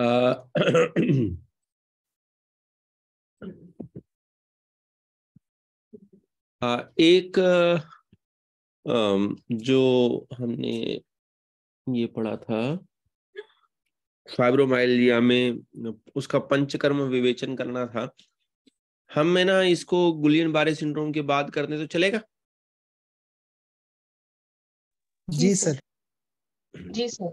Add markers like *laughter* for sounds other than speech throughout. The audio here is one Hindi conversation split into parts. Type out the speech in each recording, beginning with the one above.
आ, uh, *clears throat* uh, एक uh, um, जो हमने ये पढ़ा था फाइब्रोमाइलिया में उसका पंचकर्म विवेचन करना था हम में ना इसको गुलियन बारे सिंड्रोम के बाद करने तो चलेगा जी सर जी सर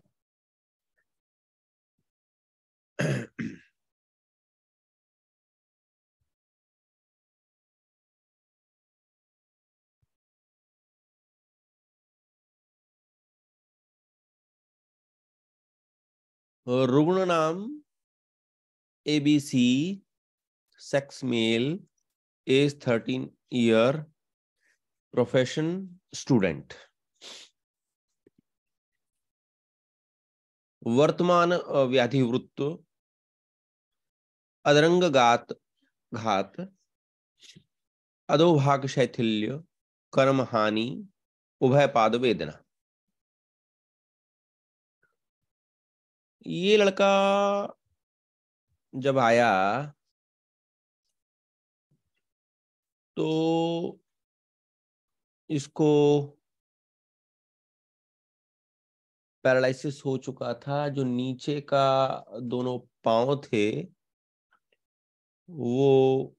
रुग्ण नाम A B C sex male age thirteen year profession student वर्तमान व्याधिवृत्त अदरंग गात घात अधोभाग शैथिल्य कर्म हानि उभय पाद वेदना ये लड़का जब आया तो इसको पैरालिसिस हो चुका था जो नीचे का दोनों पांव थे वो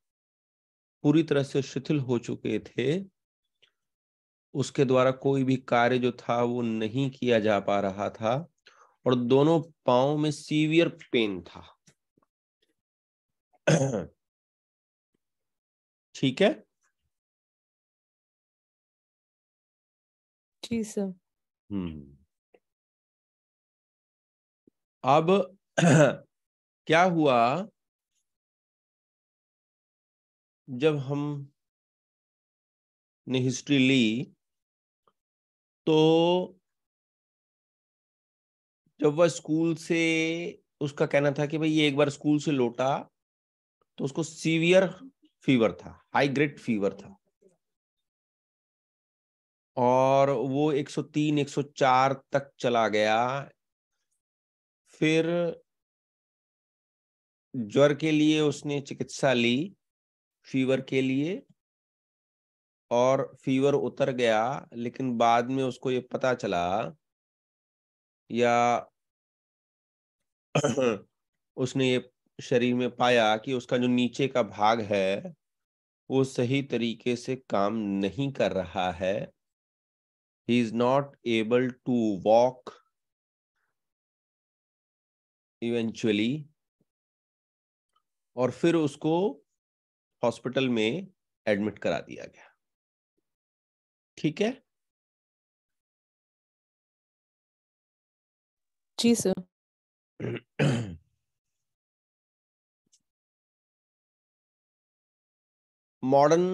पूरी तरह से शिथिल हो चुके थे उसके द्वारा कोई भी कार्य जो था वो नहीं किया जा पा रहा था और दोनों पाओ में सीवियर पेन था ठीक है जी सर हम्म अब *clears throat* क्या हुआ जब हम ने हिस्ट्री ली तो जब वह स्कूल से उसका कहना था कि भाई ये एक बार स्कूल से लौटा तो उसको सीवियर फीवर था हाई ग्रेड फीवर था और वो 103 104 तक चला गया फिर ज्वर के लिए उसने चिकित्सा ली फीवर के लिए और फीवर उतर गया लेकिन बाद में उसको ये पता चला या *clears throat* उसने ये शरीर में पाया कि उसका जो नीचे का भाग है वो सही तरीके से काम नहीं कर रहा है he is not able to walk eventually और फिर उसको हॉस्पिटल में एडमिट करा दिया गया ठीक है जी सर मॉडर्न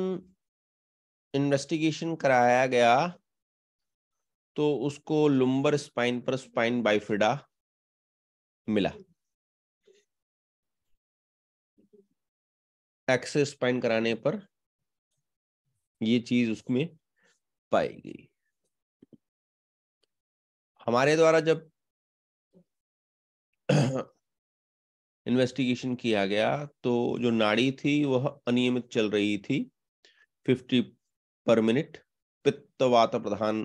इन्वेस्टिगेशन कराया गया तो उसको लुम्बर स्पाइन पर स्पाइन बाइफिडा मिला एक्सरे स्पाइन कराने पर ये चीज उसमें पाई गई हमारे द्वारा जब इन्वेस्टिगेशन किया गया तो जो नाड़ी थी वह अनियमित चल रही थी फिफ्टी पर मिनट पित्तवात प्रधान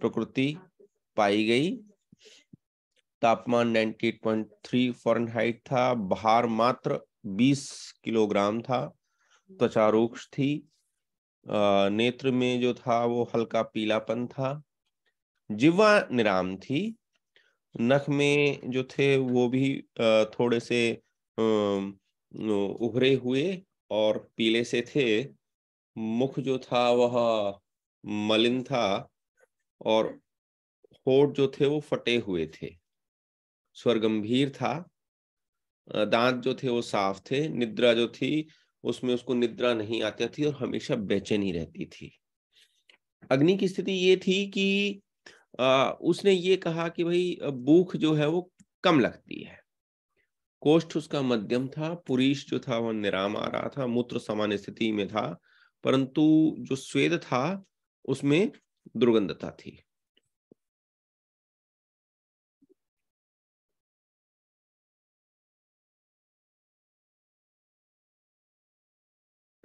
प्रकृति पाई गई तापमान 98.3 फॉरेनहाइट था भार मात्र बीस किलोग्राम था त्वचा रूक्ष थी नेत्र में जो था वो हल्का पीलापन था जिवा निराम थी नख में जो थे वो भी थोड़े से उभरे हुए और पीले से थे मुख जो था वह मलिन था और होठ जो थे वो फटे हुए थे स्वर गंभीर था दांत जो थे वो साफ थे निद्रा जो थी उसमें उसको निद्रा नहीं आती थी और हमेशा बेचैनी रहती थी अग्नि की स्थिति ये थी कि आ, उसने ये कहा कि भाई भूख जो है वो कम लगती है कोष्ठ उसका मध्यम था पुरुष जो था वह निराम आ रहा था मूत्र सामान्य स्थिति में था परंतु जो स्वेद था उसमें दुर्गंधता थी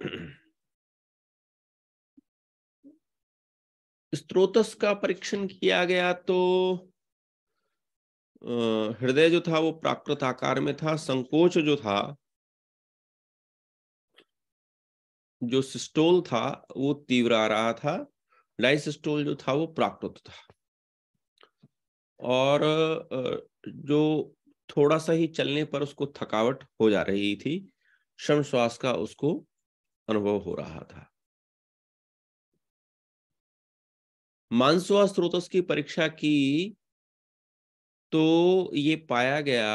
*clears throat* स्त्रोतस का परीक्षण किया गया तो हृदय जो था वो प्राकृत आकार में था संकोच जो था जो सिस्टोल था वो तीव्र आ रहा था डाइसिस्टोल जो था वो प्राकृत था और जो थोड़ा सा ही चलने पर उसको थकावट हो जा रही थी श्रम श्वास का उसको अनुभव हो रहा था मानसुआ स्रोतस की परीक्षा की तो ये पाया गया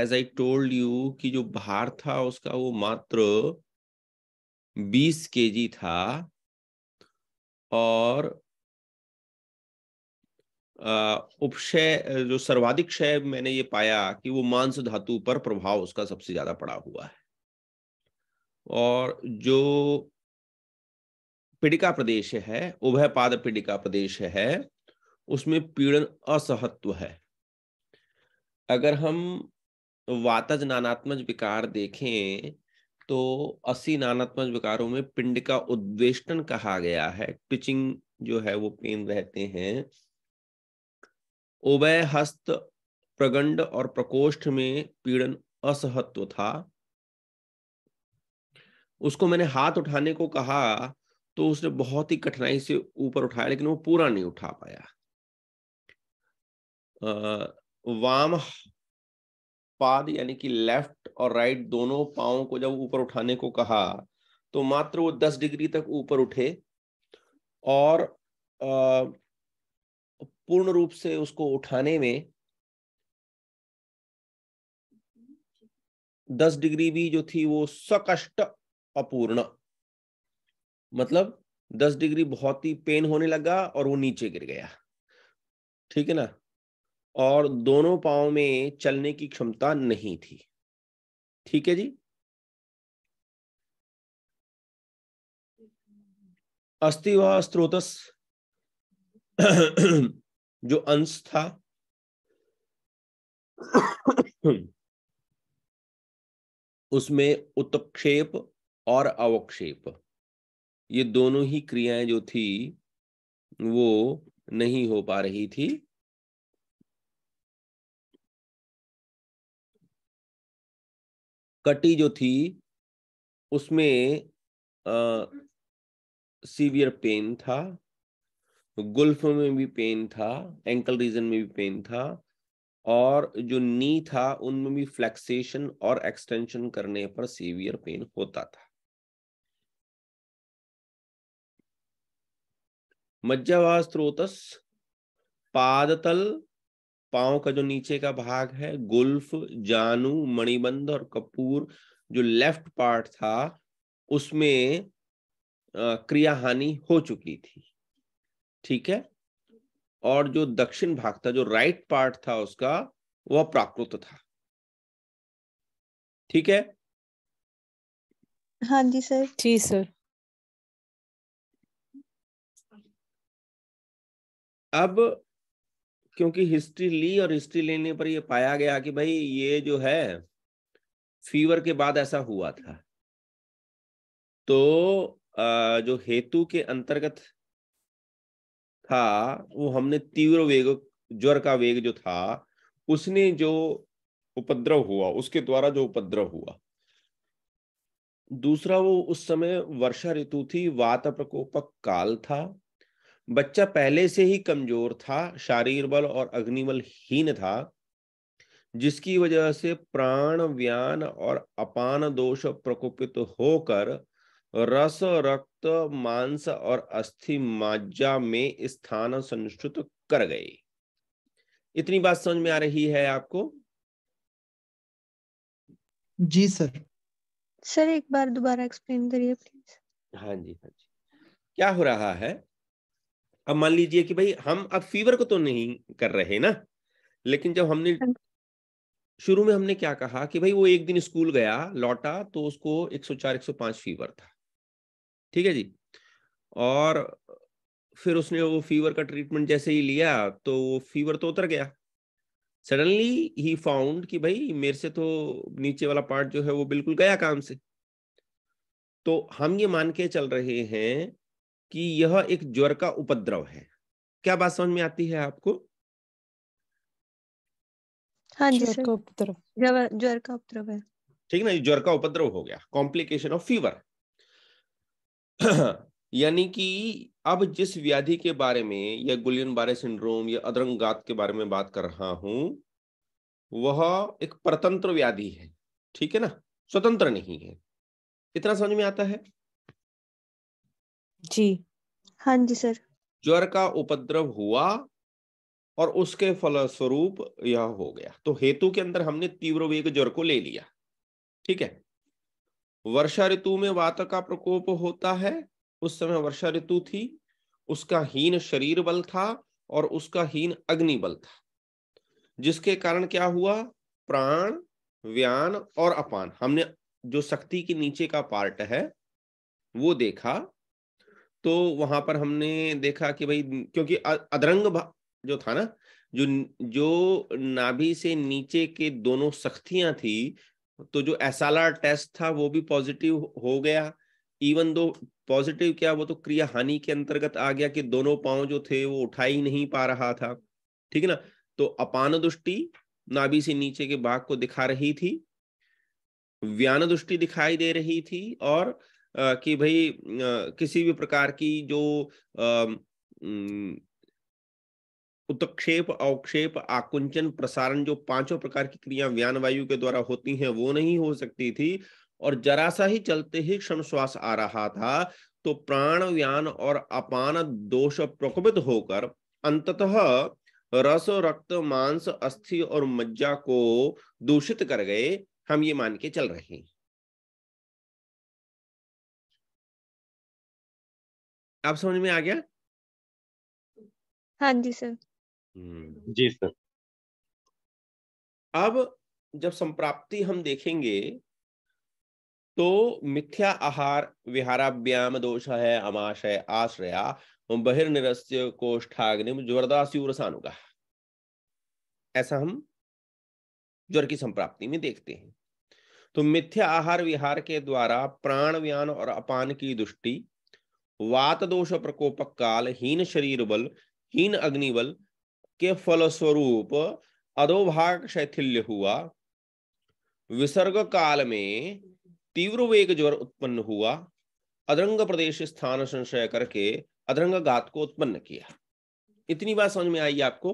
एज आई टोल्ड यू कि जो भार था उसका वो मात्र 20 केजी था और उपक्षय जो सर्वाधिक क्षय मैंने ये पाया कि वो मांस धातु पर प्रभाव उसका सबसे ज्यादा पड़ा हुआ है और जो पीडिका प्रदेश है उभयपाद पीडिका प्रदेश है उसमें पीड़न असहत्व है अगर हम वातज नानात्मज विकार देखें तो अस्सी नानात्मज विकारों में पिंड का उद्वेष्टन कहा गया है टिचिंग जो है वो पेन रहते हैं उभय हस्त प्रगंड और प्रकोष्ठ में पीड़न असहत्व था उसको मैंने हाथ उठाने को कहा तो उसने बहुत ही कठिनाई से ऊपर उठाया लेकिन वो पूरा नहीं उठा पाया वाम पाद यानी कि लेफ्ट और राइट दोनों पाओ को जब ऊपर उठाने को कहा तो मात्र वो दस डिग्री तक ऊपर उठे और पूर्ण रूप से उसको उठाने में दस डिग्री भी जो थी वो सकष्ट अपूर्ण मतलब दस डिग्री बहुत ही पेन होने लगा और वो नीचे गिर गया ठीक है ना और दोनों पाओ में चलने की क्षमता नहीं थी ठीक है जी अस्थि व स्त्रोतस जो अंश था उसमें उत्क्षेप और अवक्षेप ये दोनों ही क्रियाएं जो थी वो नहीं हो पा रही थी कटी जो थी उसमें सीवियर पेन था गुल्फ में भी पेन था एंकल रीजन में भी पेन था और जो नी था उनमें भी फ्लैक्सेशन और एक्सटेंशन करने पर सीवियर पेन होता था मज्जावा स्त्रोतस पादतल पाओ का जो नीचे का भाग है गुल्फ जानू मणिबंध और कपूर जो लेफ्ट पार्ट था उसमें क्रिया हानि हो चुकी थी ठीक है और जो दक्षिण भाग था जो राइट पार्ट था उसका वह प्राकृत था ठीक है हाँ जी सर जी सर अब क्योंकि हिस्ट्री ली और हिस्ट्री लेने पर यह पाया गया कि भाई ये जो है फीवर के बाद ऐसा हुआ था तो जो हेतु के अंतर्गत था वो हमने तीव्र वेग ज्वर का वेग जो था उसने जो उपद्रव हुआ उसके द्वारा जो उपद्रव हुआ दूसरा वो उस समय वर्षा ऋतु थी वात प्रकोपक काल था बच्चा पहले से ही कमजोर था शारीर बल और अग्निबल हीन था जिसकी वजह से प्राण व्यान और अपान दोष प्रकोपित होकर रस रक्त मांस और अस्थि माज्जा में स्थान संस्कृत कर गए इतनी बात समझ में आ रही है आपको जी सर सर एक बार दोबारा एक्सप्लेन करिए प्लीज हाँ जी हाँ जी क्या हो रहा है अब मान लीजिए कि भाई हम अब फीवर को तो नहीं कर रहे ना लेकिन जब हमने हाँ शुरू में हमने क्या कहा कि भाई वो एक दिन स्कूल गया लौटा तो उसको 104 105 फीवर था ठीक है जी और फिर उसने वो फीवर का ट्रीटमेंट जैसे ही लिया तो वो फीवर तो उतर गया सडनली ही फाउंड कि भाई मेरे से तो नीचे वाला पार्ट जो है वो बिल्कुल गया काम से तो हम ये मान के चल रहे हैं कि यह एक ज्वर का उपद्रव है क्या बात समझ में आती है आपको हाँ जी ज्वर का उपद्रव ज्वर का उपद्रव है ठीक ना ज्वर का उपद्रव हो गया कॉम्प्लिकेशन ऑफ फीवर यानी कि अब जिस व्याधि के बारे में या गुलियन बारे सिंड्रोम या अदरंगात के बारे में बात कर रहा हूं वह एक परतंत्र व्याधि है ठीक है ना स्वतंत्र नहीं है इतना समझ में आता है जी हाँ जी सर ज्वर का उपद्रव हुआ और उसके फलस्वरूप यह हो गया तो हेतु के अंदर हमने तीव्र वेग ज्वर को ले लिया ठीक है वर्षा ऋतु में वात का प्रकोप होता है उस समय वर्षा ऋतु थी उसका हीन शरीर बल था और उसका हीन अग्नि बल था जिसके कारण क्या हुआ प्राण व्यान और अपान हमने जो शक्ति के नीचे का पार्ट है वो देखा तो वहां पर हमने देखा कि भाई क्योंकि अदरंग जो था ना जो जो नाभि से नीचे के दोनों सख्तियां थी तो जो एस टेस्ट था वो भी पॉजिटिव हो गया इवन दो पॉजिटिव क्या वो तो क्रिया हानि के अंतर्गत आ गया कि दोनों पांव जो थे वो उठा ही नहीं पा रहा था ठीक है ना तो अपान दृष्टि नाभि से नीचे के भाग को दिखा रही थी व्यान दृष्टि दिखाई दे रही थी और कि भाई किसी भी प्रकार की जो उत्क्षेप अवक्षेप आकुंचन प्रसारण जो पांचों प्रकार की क्रिया व्यान वायु के द्वारा होती हैं वो नहीं हो सकती थी और जरा सा ही चलते ही क्षण श्वास आ रहा था तो प्राण व्यान और अपान दोष प्रकोपित होकर अंततः रस रक्त मांस अस्थि और मज्जा को दूषित कर गए हम ये मान के चल रहे हैं आप समझ में आ गया हाँ जी सर हम्म, जी सर अब जब संप्राप्ति हम देखेंगे तो मिथ्या आहार विहाराभ्याम दोष है अमाशय आश्रया बहिर्निरस्य कोष्ठाग्नि ज्वरदास्यूरसान ऐसा हम ज्वर की संप्राप्ति में देखते हैं तो मिथ्या आहार विहार के द्वारा प्राण व्यान और अपान की दुष्टि वात दोष प्रकोपक काल हीन शरीर बल हीन अग्नि बल के फलस्वरूप अधोभाग शैथिल्य हुआ विसर्ग काल में तीव्र वेग ज्वर उत्पन्न हुआ अदरंग प्रदेश स्थान संशय करके अदरंग घात को उत्पन्न किया इतनी बात समझ में आई आपको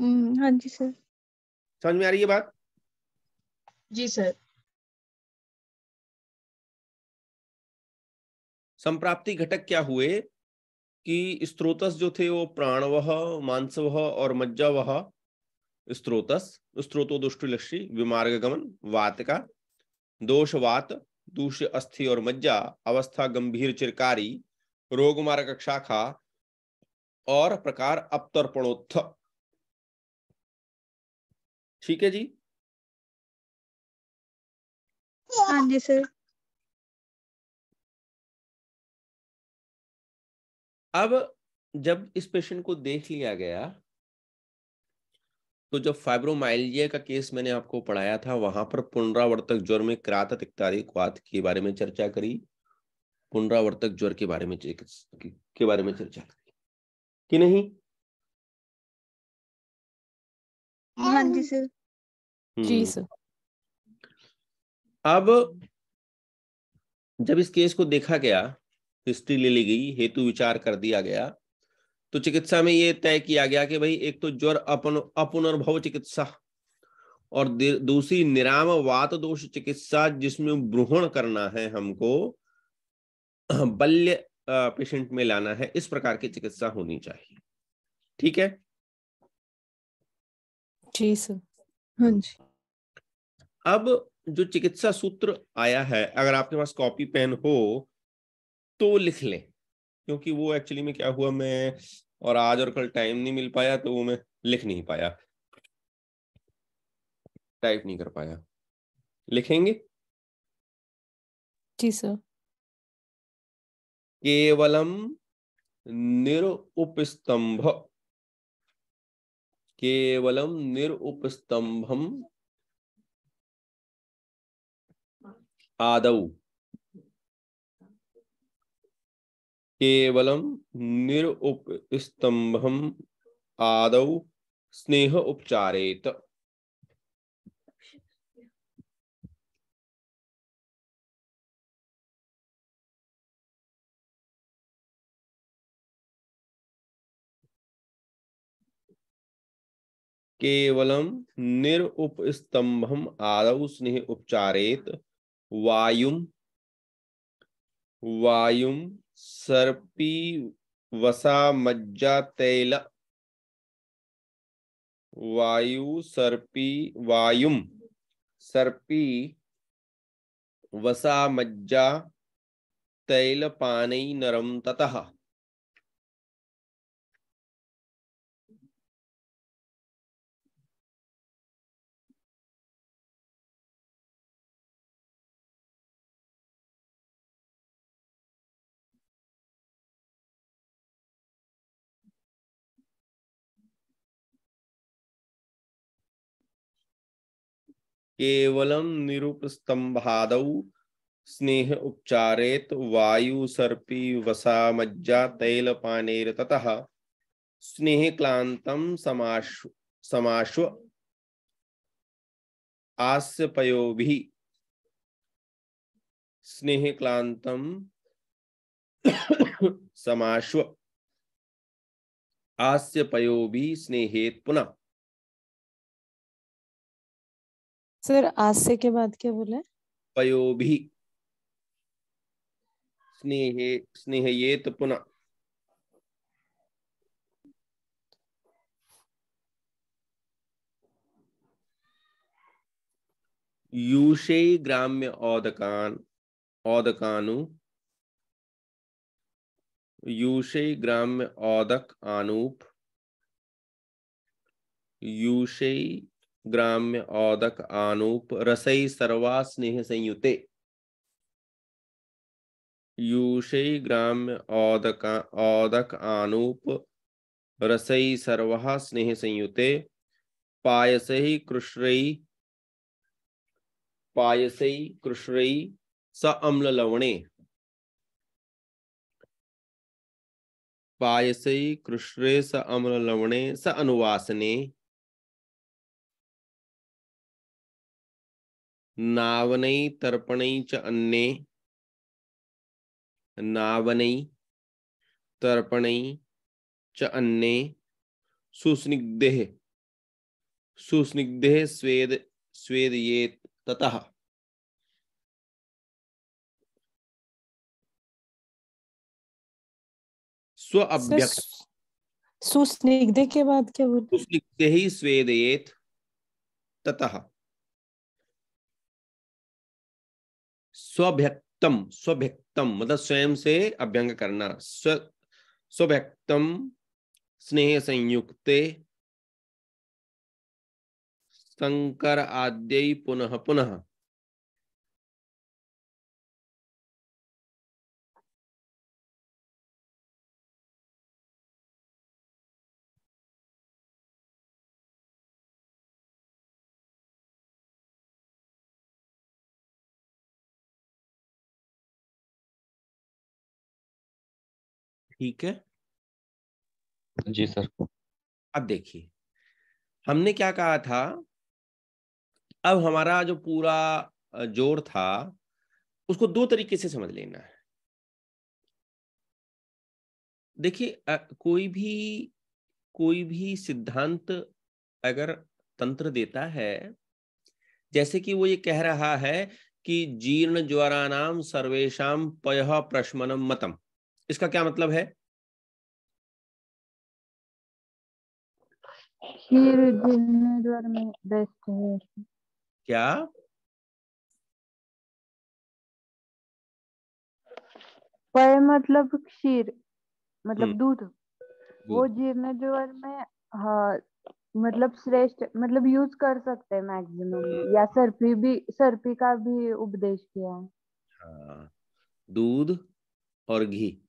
हम्म, हाँ जी सर समझ में आ रही है बात जी सर संप्राप्ति घटक क्या हुए कि स्त्रोतस जो थे वो प्राणवह मानसवह और मज्जावह स्त्रोतस स्त्रोतो विमार्ग वात का दोष वात दूष अस्थि और मज्जा अवस्था गंभीर चिरकारी रोग मार्ग शाखा और प्रकार अपतर्पणोत्थ ठीक है जी हाँ जी सर अब जब इस पेशेंट को देख लिया गया तो जब फाइब्रोमाइलिया का केस मैंने आपको पढ़ाया था वहां पर पुनरावर्तक ज्वर में क्रात इकतारी क्वात के बारे में चर्चा करी पुनरावर्तक ज्वर के बारे में के बारे में चर्चा करी कि नहीं हाँ जी सर हाँ। हम्म। जी सर अब जब इस केस को देखा गया हिस्ट्री ले ली गई हेतु विचार कर दिया गया तो चिकित्सा में ये तय किया गया कि भाई एक तो ज्वर अपन अपुनर्भव चिकित्सा और दूसरी निराम वात दोष चिकित्सा जिसमें ब्रूहण करना है हमको *clears throat* बल्य पेशेंट में लाना है इस प्रकार की चिकित्सा होनी चाहिए ठीक है जी सर हाँ जी अब जो चिकित्सा सूत्र आया है अगर आपके पास कॉपी पेन हो तो लिख लें क्योंकि वो एक्चुअली में क्या हुआ मैं और आज और कल टाइम नहीं मिल पाया तो वो मैं लिख नहीं पाया टाइप नहीं कर पाया लिखेंगे जी सर केवलम निरुपस्तंभ केवलम निरुपस्तंभम आदौ केवल निरुपस्तंभ आद स्नेह उपचारेत केवल निरुपस्तंभ आद स्नेह उपचारेत वायुम वायुम सर्पी वसा मज्जा तैल वायु सर्पी वायुम सर्पी वसा मज्जा तैल पानी नरम तथा केवलं निरुपस्तम्भादौ स्नेह उपचारेत सर्पी वसा मज्जा पानेर ततः स्नेह क्लांत समाश्व समाश्व आस्यपयो भी स्नेह क्लांत समाश्व आस्यपयो भी स्नेहेत पुनः सर आज से के बाद क्या बोला पयोभि स्नेहे तो पुनः यूषे ग्राम्य औदकान औदकानु यूषे ग्राम्य औदक आनूप यूषे ग्राम्य औदक आनूप रसई सर्वा स्नेह संयुते यूषै ग्राम्य औदक औदक आनूप रसई सर्वा स्नेह संयुते पायस ही कृष्रई पायस ही कृष्रई स अम्ल लवणे पायस कृष्रे स अम्ल लवणे स अनुवासने नावनै तर्पणै च अन्ने नावनै तर्पणै च अन्ने सुस्निग्धे सुस्निग्धे स्वेद ये ततः स्व अभ्यक्त सुस्निग्धे के बाद क्या बोलते सुस्निग्ध ही स्वेदयेत ततः स्वभ्यक्तम स्वभ्यक्तम मतलब स्वयं से अभ्यंग करना स्व स्वभ्यक्तम स्नेह संयुक्ते शंकर आद्य पुनः पुनः ठीक है जी सर अब देखिए हमने क्या कहा था अब हमारा जो पूरा जोड़ था उसको दो तरीके से समझ लेना है देखिए कोई भी कोई भी सिद्धांत अगर तंत्र देता है जैसे कि वो ये कह रहा है कि जीर्ण नाम सर्वेशा पय प्रश्मनम मतम इसका क्या मतलब है क्या पर मतलब क्षीर मतलब हम्म। दूध वो जीर्ण ज्वर में हाँ मतलब श्रेष्ठ मतलब यूज कर सकते हैं मैक्सिमम हम्म। या सर्पी भी सर्पी का भी उपदेश किया है हाँ, दूध और घी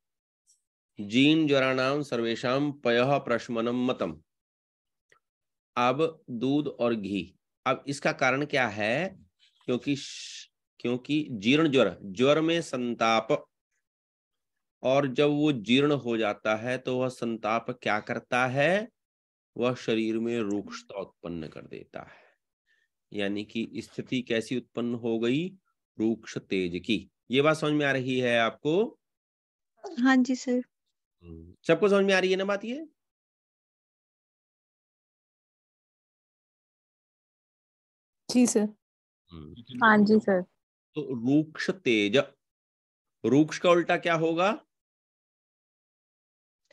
जीन ज्वरा नाम सर्वेशा पय प्रशमनम मतम अब दूध और घी अब इसका कारण क्या है क्योंकि क्योंकि जीर्ण ज्वर ज्वर में संताप और जब वो जीर्ण हो जाता है तो वह संताप क्या करता है वह शरीर में रूक्षता उत्पन्न कर देता है यानी कि स्थिति कैसी उत्पन्न हो गई रूक्ष तेज की ये बात समझ में आ रही है आपको हाँ जी सर सबको समझ में आ रही है ना बात ये जी सर हम्म। हाँ जी सर तो रूक्ष तेज रूक्ष का उल्टा क्या होगा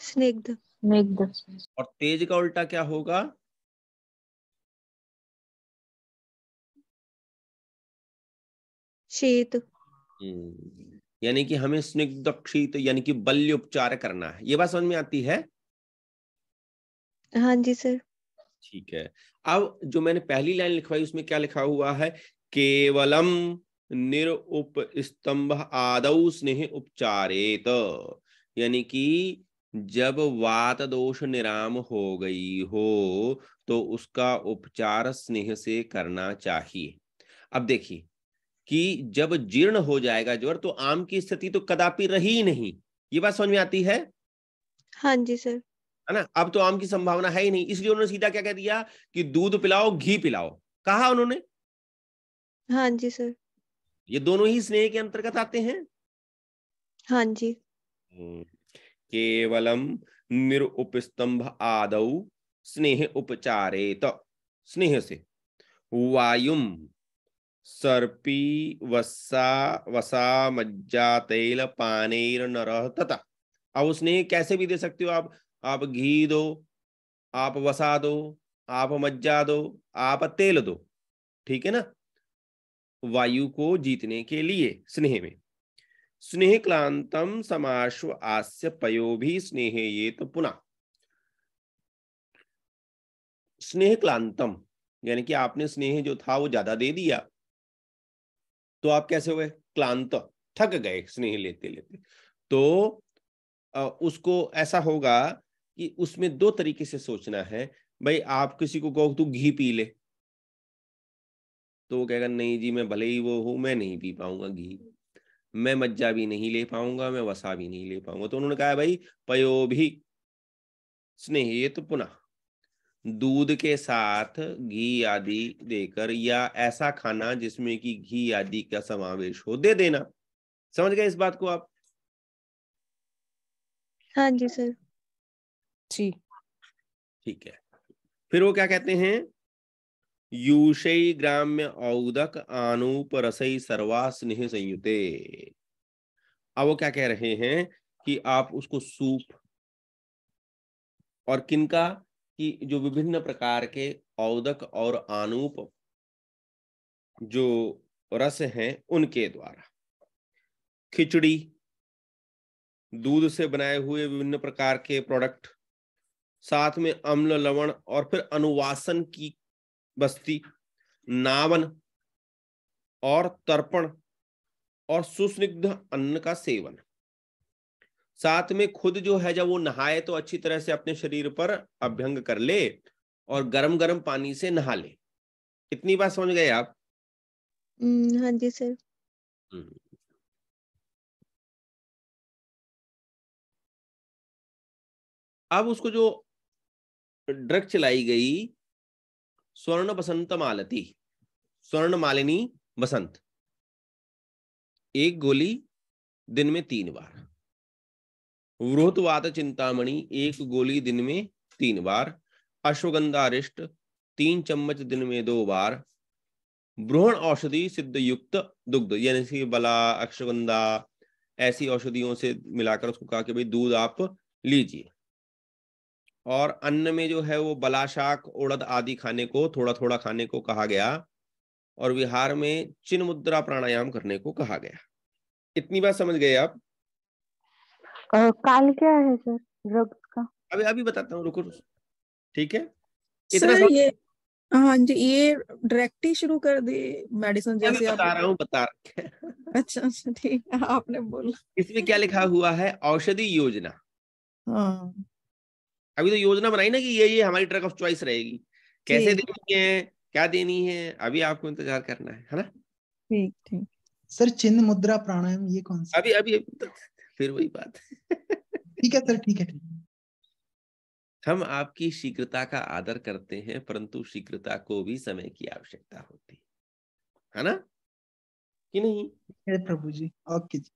स्निग्ध स्निग्ध और तेज का उल्टा क्या होगा शीत यानी कि हमें स्निग्ध यानी कि बल्य उपचार करना है ये बात समझ में आती है हाँ जी सर ठीक है अब जो मैंने पहली लाइन लिखवाई उसमें क्या लिखा हुआ है केवलम उप स्तंभ आदौ स्नेह उपचारेत यानी कि जब वात दोष निराम हो गई हो तो उसका उपचार स्नेह से करना चाहिए अब देखिए कि जब जीर्ण हो जाएगा ज्वर तो आम की स्थिति तो कदापि रही ही नहीं ये बात समझ में आती है हाँ जी सर है ना अब तो आम की संभावना है ही नहीं इसलिए उन्होंने सीधा क्या कह दिया कि दूध पिलाओ घी पिलाओ कहा उन्होंने हाँ जी सर ये दोनों ही स्नेह के अंतर्गत आते हैं हाँ जी हम्म। केवलम निरुपस्तंभ आदौ स्नेह उपचारे तो स्नेह से वायुम सर्पी वसा वसा मज्जा तेल पानी नरह तथा अब उसने कैसे भी दे सकते हो आप आप घी दो आप वसा दो आप मज्जा दो आप तेल दो ठीक है ना वायु को जीतने के लिए स्नेह में स्नेह क्लांतम समाश्व आस्य पयो भी स्नेह ये तो पुनः स्नेह क्लांतम यानी कि आपने स्नेह जो था वो ज्यादा दे दिया तो आप कैसे हुए क्लांत थक गए स्नेह लेते लेते तो उसको ऐसा होगा कि उसमें दो तरीके से सोचना है भाई आप किसी को कहो तू घी पी ले तो वो कहेगा नहीं जी मैं भले ही वो हूं मैं नहीं पी पाऊंगा घी मैं मज्जा भी नहीं ले पाऊंगा मैं वसा भी नहीं ले पाऊंगा तो उन्होंने कहा भाई पयो भी स्नेह तो पुनः दूध के साथ घी आदि देकर या ऐसा खाना जिसमें कि घी आदि का समावेश हो दे देना समझ गए इस बात को आप हाँ जी सर जी ठीक है फिर वो क्या कहते हैं यूषई ग्राम्य औदक आनूप रसई सर्वा स्नेह संयुते अब वो क्या कह रहे हैं कि आप उसको सूप और किनका कि जो विभिन्न प्रकार के औदक और आनूप जो रस हैं उनके द्वारा खिचड़ी दूध से बनाए हुए विभिन्न प्रकार के प्रोडक्ट साथ में अम्ल लवण और फिर अनुवासन की बस्ती नावन और तर्पण और सुस्निग्ध अन्न का सेवन साथ में खुद जो है जब वो नहाए तो अच्छी तरह से अपने शरीर पर अभ्यंग कर ले और गर्म गर्म पानी से नहा ले इतनी बात समझ गए आप हम्म, हाँ जी सर हम्म। अब उसको जो ड्रग चलाई गई स्वर्ण बसंत मालती स्वर्ण मालिनी बसंत एक गोली दिन में तीन बार वृहतवात चिंतामणि एक गोली दिन में तीन बार अश्वगंधा रिष्ट तीन चम्मच दिन में दो बार भ्रूण औषधि सिद्ध युक्त दुग्ध यानी कि बला अश्वगंधा ऐसी औषधियों से मिलाकर उसको कहा कि भाई दूध आप लीजिए और अन्न में जो है वो बलाशाक उड़द आदि खाने को थोड़ा थोड़ा खाने को कहा गया और विहार में चिन्ह मुद्रा प्राणायाम करने को कहा गया इतनी बात समझ गए आप आ, काल क्या है सर ड्रग्स का अभी अभी बताता हूँ रुको रुको ठीक है इतना सर ये हाँ जी ये डायरेक्ट ही शुरू कर दी मेडिसिन जैसे आप बता रहा हूँ बता अच्छा अच्छा ठीक है आपने बोला इसमें क्या लिखा हुआ है औषधि योजना हाँ अभी तो योजना बनाई ना कि ये ये हमारी ड्रग ऑफ चॉइस रहेगी कैसे देनी है क्या देनी है अभी आपको इंतजार करना है है ना ठीक ठीक सर चिन्ह मुद्रा प्राणायाम ये कौन सा अभी अभी, अभी फिर वही बात ठीक है सर ठीक है हम आपकी शीघ्रता का आदर करते हैं परंतु शीघ्रता को भी समय की आवश्यकता होती है है ना कि नहीं प्रभु जी ओके जी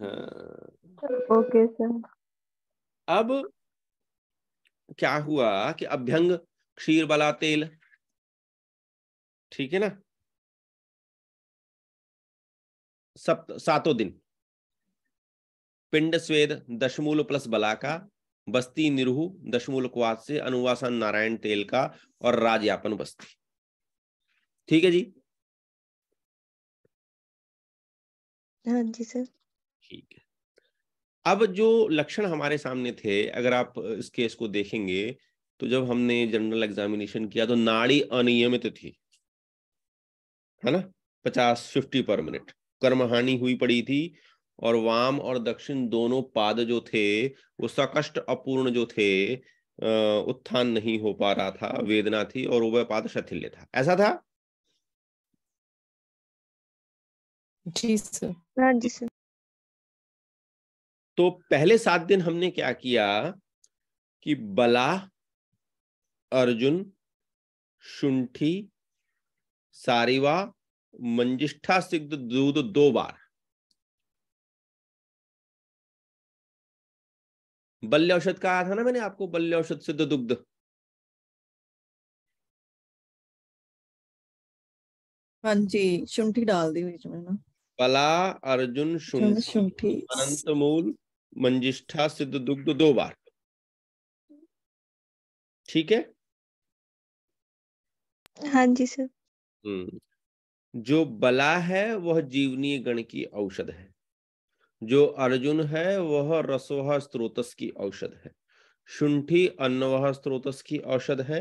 हाँ ओके सर अब क्या हुआ कि अभ्यंग क्षीर वाला तेल ठीक है ना सप्त सातों दिन पिंड स्वेद दशमूल प्लस बला का बस्ती निरहू दशमूल कुआत से अनुवासन नारायण तेल का और राजयापन बस्ती ठीक है जी हाँ जी सर ठीक है अब जो लक्षण हमारे सामने थे अगर आप इस केस को देखेंगे तो जब हमने जनरल एग्जामिनेशन किया तो नाड़ी अनियमित थी है ना पचास फिफ्टी पर मिनट कर्महानि हुई पड़ी थी और वाम और दक्षिण दोनों पाद जो थे वो सकष्ट अपूर्ण जो थे उत्थान नहीं हो पा रहा था वेदना थी और उभय पाद शथिल्य था ऐसा था जी सर हाँ जी सर तो पहले सात दिन हमने क्या किया कि बला अर्जुन शुंठी सारिवा मंजिष्ठा सिद्ध दूध दो बार बल्य औषध कहा था ना मैंने आपको बल्य औषध सिद्ध दुग्ध हाँ जी शुंठी डाल दी बीच में ना पला अर्जुन शुंठी अनंत मूल मंजिष्ठा सिद्ध दुग्ध दो बार ठीक है हाँ जी सर हम्म, जो बला है वह जीवनीय गण की औषध है जो अर्जुन है वह रसोह स्त्रोतस की औषध है शुंठी अन्नवह स्त्रोतस की औषध है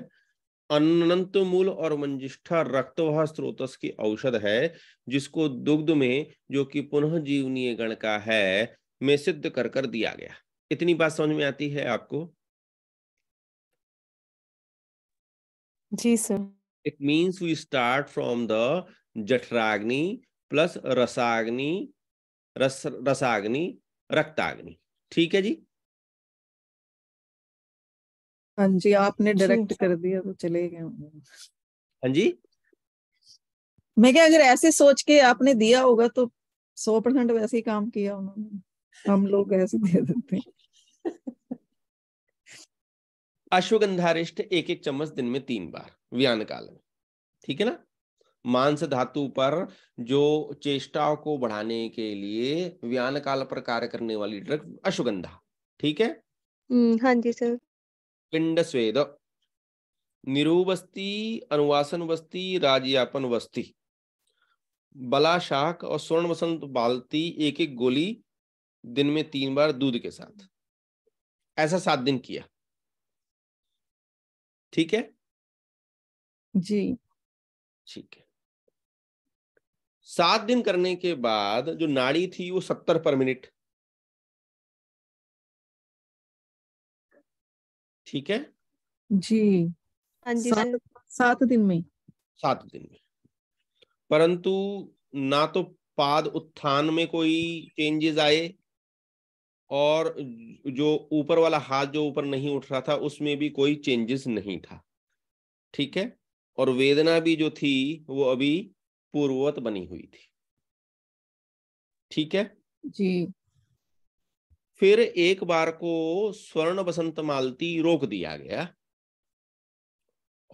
अनंत मूल और मंजिष्ठा रक्तवह स्त्रोतस की औषध है जिसको दुग्ध में जो कि पुनः जीवनीय गण का है में सिद्ध कर कर दिया गया इतनी बात समझ में आती है आपको जी sir it means we start from the जठराग्नि प्लस रसाग्नि रस रसाग्नि रक्ताग्नि ठीक है जी हाँ जी आपने डायरेक्ट कर दिया तो चले गए हाँ जी मैं क्या अगर ऐसे सोच के आपने दिया होगा तो सौ परसेंट वैसे ही काम किया उन्होंने हम लोग ऐसे दे देते हैं अश्वगंधारिष्ट एक एक चम्मच दिन में तीन बार व्यान काल में ठीक है ना मांस धातु पर जो चेष्टाओं को बढ़ाने के लिए व्यान काल पर कार्य करने वाली ड्रग अश्वगंधा ठीक है हम्म, हाँ जी सर पिंड स्वेद निरूबस्ती अनुवासन बस्ती राजयापन बस्ती बला और स्वर्ण वसंत बालती एक एक गोली दिन में तीन बार दूध के साथ ऐसा सात दिन किया ठीक है जी ठीक है सात दिन करने के बाद जो नाड़ी थी वो सत्तर पर मिनट ठीक है जी हाँ सात, सात दिन में सात दिन में परंतु ना तो पाद उत्थान में कोई चेंजेस आए और जो ऊपर वाला हाथ जो ऊपर नहीं उठ रहा था उसमें भी कोई चेंजेस नहीं था ठीक है और वेदना भी जो थी वो अभी पूर्ववत बनी हुई थी ठीक है जी फिर एक बार को स्वर्ण बसंत मालती रोक दिया गया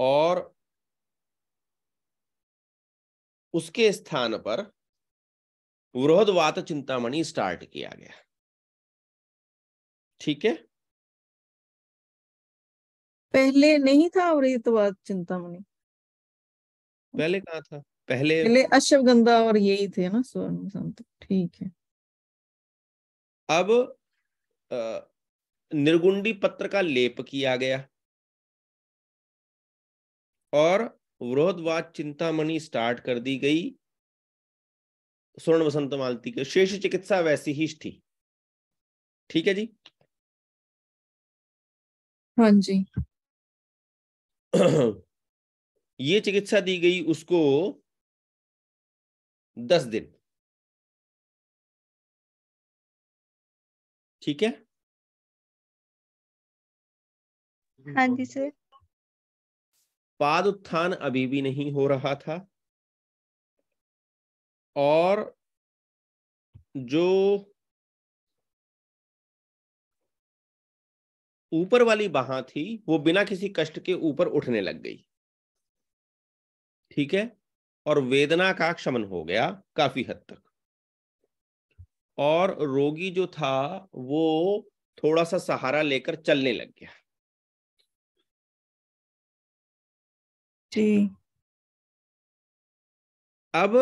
और उसके स्थान पर वृहदवात चिंतामणि स्टार्ट किया गया ठीक है पहले नहीं था वृहदवात चिंतामणि पहले कहा था पहले पहले अश्वगंधा और यही थे ना स्वर्ण संत ठीक है अब निर्गुंडी पत्र का लेप किया गया और वृहदवाद चिंतामणि स्टार्ट कर दी गई स्वर्ण वसंत मालती के शेष चिकित्सा वैसी ही थी ठीक है जी हाँ जी *clears throat* ये चिकित्सा दी गई उसको दस दिन ठीक है हाँ जी सर पाद उत्थान अभी भी नहीं हो रहा था और जो ऊपर वाली बाहा थी वो बिना किसी कष्ट के ऊपर उठने लग गई ठीक है और वेदना का क्षमन हो गया काफी हद तक और रोगी जो था वो थोड़ा सा सहारा लेकर चलने लग गया जी अब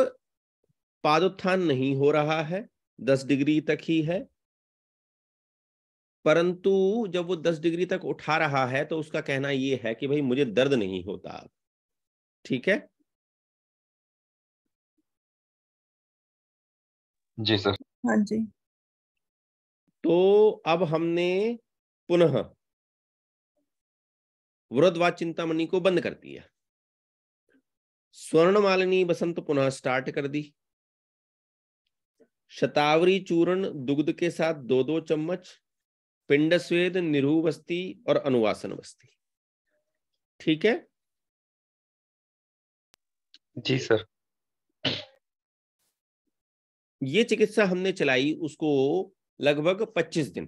पादोत्थान नहीं हो रहा है दस डिग्री तक ही है परंतु जब वो दस डिग्री तक उठा रहा है तो उसका कहना ये है कि भाई मुझे दर्द नहीं होता ठीक है जी सर हाँ जी तो अब हमने पुनः वृद्धवा चिंतामणि को बंद कर दिया स्वर्ण मालिनी बसंत पुनः स्टार्ट कर दी शतावरी चूर्ण दुग्ध के साथ दो दो चम्मच पिंड स्वेद निरूह बस्ती और अनुवासन बस्ती ठीक है जी सर ये चिकित्सा हमने चलाई उसको लगभग 25 दिन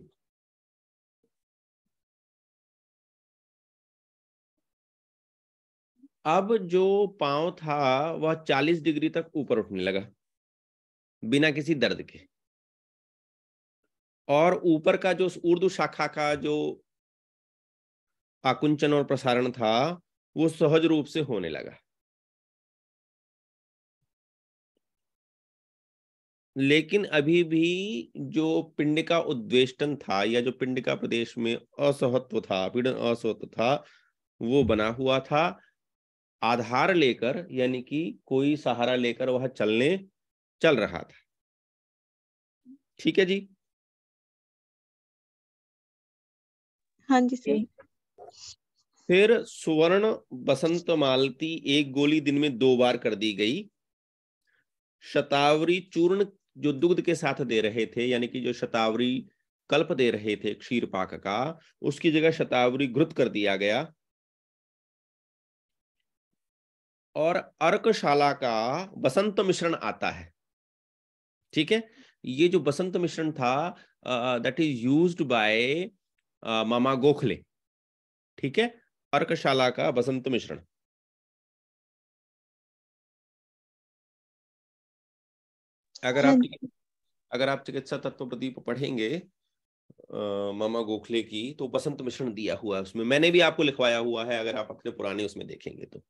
अब जो पाँव था वह 40 डिग्री तक ऊपर उठने लगा बिना किसी दर्द के और ऊपर का जो उर्दू शाखा का जो आकुंचन और प्रसारण था वो सहज रूप से होने लगा लेकिन अभी भी जो पिंड का उद्वेष्टन था या जो पिंड का प्रदेश में असहत्व था पीड़न असहत्व था वो बना हुआ था आधार लेकर यानी कि कोई सहारा लेकर वह चलने चल रहा था ठीक है जी हाँ जी सर फिर सुवर्ण बसंत मालती एक गोली दिन में दो बार कर दी गई शतावरी चूर्ण जो दुग्ध के साथ दे रहे थे यानी कि जो शतावरी कल्प दे रहे थे क्षीर पाक का उसकी जगह शतावरी घृत कर दिया गया और अर्कशाला का बसंत मिश्रण आता है ठीक है ये जो बसंत मिश्रण था दैट इज यूज्ड बाय मामा गोखले ठीक है अर्कशाला का बसंत मिश्रण अगर हाँ आप अगर आप चिकित्सा तत्व प्रदीप पढ़ेंगे मामा गोखले की तो बसंत मिश्रण दिया हुआ है उसमें मैंने भी आपको लिखवाया हुआ है अगर आप अपने पुराने उसमें देखेंगे तो